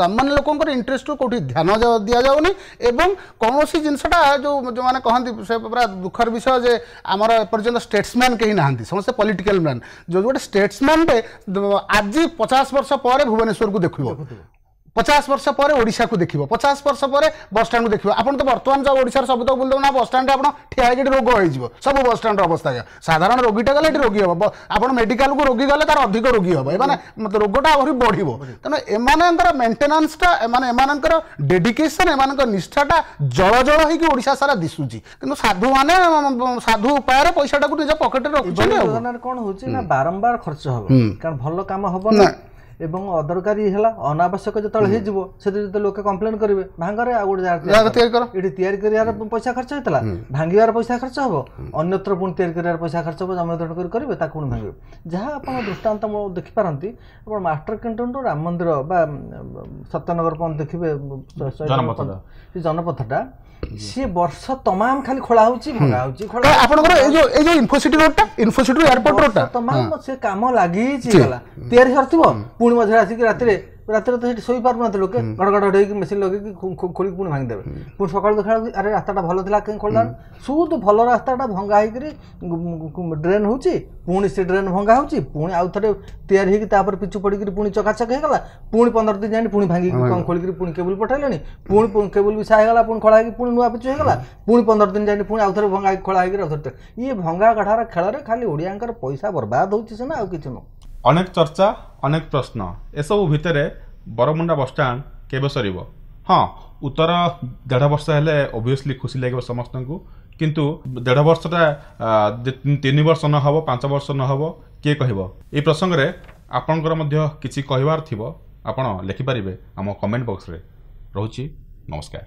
କମନ ଲୋକଙ୍କର ଇଣ୍ଟରେଷ୍ଟକୁ କେଉଁଠି ଧ୍ୟାନ ଦିଆଯାଉନି ଏବଂ କୌଣସି ଜିନିଷଟା ଯେଉଁ ଯେଉଁମାନେ କହନ୍ତି ସେ ପୁରା ଦୁଃଖର ବିଷୟ ଯେ ଆମର ଏପର୍ଯ୍ୟନ୍ତ ଷ୍ଟେଟ୍ସମ୍ୟାନ୍ କେହି ନାହାନ୍ତି ସମସ୍ତେ ପଲିଟିକାଲ୍ ମ୍ୟାନ୍ ଯେଉଁ ଗୋଟେ ଷ୍ଟେଟ୍ସମ୍ୟାନ୍ଟେ ଆଜି ପଚାଶ ବର୍ଷ ପରେ ଭୁବନେଶ୍ୱରକୁ ଦେଖିବ পচাশ বর্ষ পরে ওড়শাকে দেখব পচাশ বর্ষ পরে বসষ্টাণ্ডকে দেখব আপনার তো বর্তমান যাও ওড়শার সব তো বুলে না বসষ্টাণ্ডে আপনার ঠিয়া হয়েছে এটি রোগ হয়ে যাব সবু বসষ্টাণ্ডর অবস্থা সাধারণ রোগীটা গেলে এটি রোগী হব আপনার মেডিকালকে রোগী গেলে তার অধিক রোগী হব এমানে রোগটা আহরি বড়ব তেমন এমানকর মেন্টেনান্সটা এমানে এমানকর ডেডিকেসন এমানক নিষ্ঠাটা জল জল হয়েকি ওড়শা সারা দিশুছি কিন্তু সাধু মানে সাধু উপায়ে পয়সাটাকে নিজ পকেটে রাখুছেন কোণ হচ্ছে না বারম্বার খরচ হব কারণ ভালো কাম হব না एवं अदरकारी होला अनावश्यक हैजो त्यति लोक कम्प्लेन गरे भाङ्गर आउँछ जाडी कर पैसा खर्च हुन्छ भाग्यार पैसा खर्च हे अन्यत्र कर पैसा खर्च हे जम धेरै गरे ताङ्गि जहाँ आप दान्तिपार मास्टर किन्टु राम मन्दिर सत्यनगर कम देखिथ जनपथ সে বর্ষ তমাম খালি খোলা হচ্ছে ভঙ্গা হচ্ছে খোলা আপনার এই যে এই যে ইনফোসিটি রোডটা ইনফোসিটি এয়ারপোর্ট রোডটা তমাম সে কাম লাগিয়েছি গলা তৈরি সরথিব পুଣି মধ্যে আসিকি রাতে ରାତିରେ ତ ସେଠି ଶୋଇପାରୁନାହାନ୍ତି ଲୋକେ ଗଡ଼ଗଡ଼ ହେଇକି ମେସିନ୍ ଲଗେଇକି ଖୋଳିକି ପୁଣି ଭାଙ୍ଗିଦେବେ ପୁଣି ସକାଳୁ ଦେଖିଲା ଆରେ ରାସ୍ତାଟା ଭଲ ଥିଲା କାହିଁ ଖୋଳିଲା ସୁଦୁ ଭଲ ରାସ୍ତାଟା ଭଙ୍ଗା ହେଇକିରି ଡ୍ରେନ୍ ହେଉଛି ପୁଣି ସେ ଡ୍ରେନ୍ ଭଙ୍ଗା ହେଉଛି ପୁଣି ଆଉ ଥରେ ତିଆରି ହେଇକି ତାପରେ ପିଛୁ ପଡ଼ିକିରି ପୁଣି ଚକାଚକ ହେଇଗଲା ପୁଣି ପନ୍ଦର ଦିନ ଯାଇ ପୁଣି ଭାଙ୍ଗିକି ଖୋଳିକିରି ପୁଣି କେବୁଲ୍ ପଠାଇଲେଣି ପୁଣି କେବୁଲ୍ ବିଛା ହେଇଗଲା ପୁଣି ଖୋଳା ହେଇକି ପୁଣି ନୂଆ ପିଛୁ ହେଇଗଲା ପୁଣି ପନ୍ଦର ଦିନ ଯାଇ ପୁଣି ଆଉ ଥରେ ଭଙ୍ଗା ହେଇକି ଖୋଳା ହେଇକି ଆଉ ଇଏ ଭଙ୍ଗା ଗଢ଼ାର ଖେଳରେ ଖାଲି ଓଡ଼ିଆଙ୍କର ପଇସା ବର୍ବାଦ ହେଉଛି ସିନା ଆଉ କିଛି ନୁହଁ अनेक चर्चा अनेक प्रश्न एसबु भित्र बरमुण्डा बसस्टान् के सर हँ उत्तर देढ वर्ष होभियसली खुसी लाग्छ तिन वर्ष नहे पाँच वर्ष नहे कि कसङ्गर आपण्वर मध्य किखिपारे आम कमेन्ट बक्से रुचि नमस्कार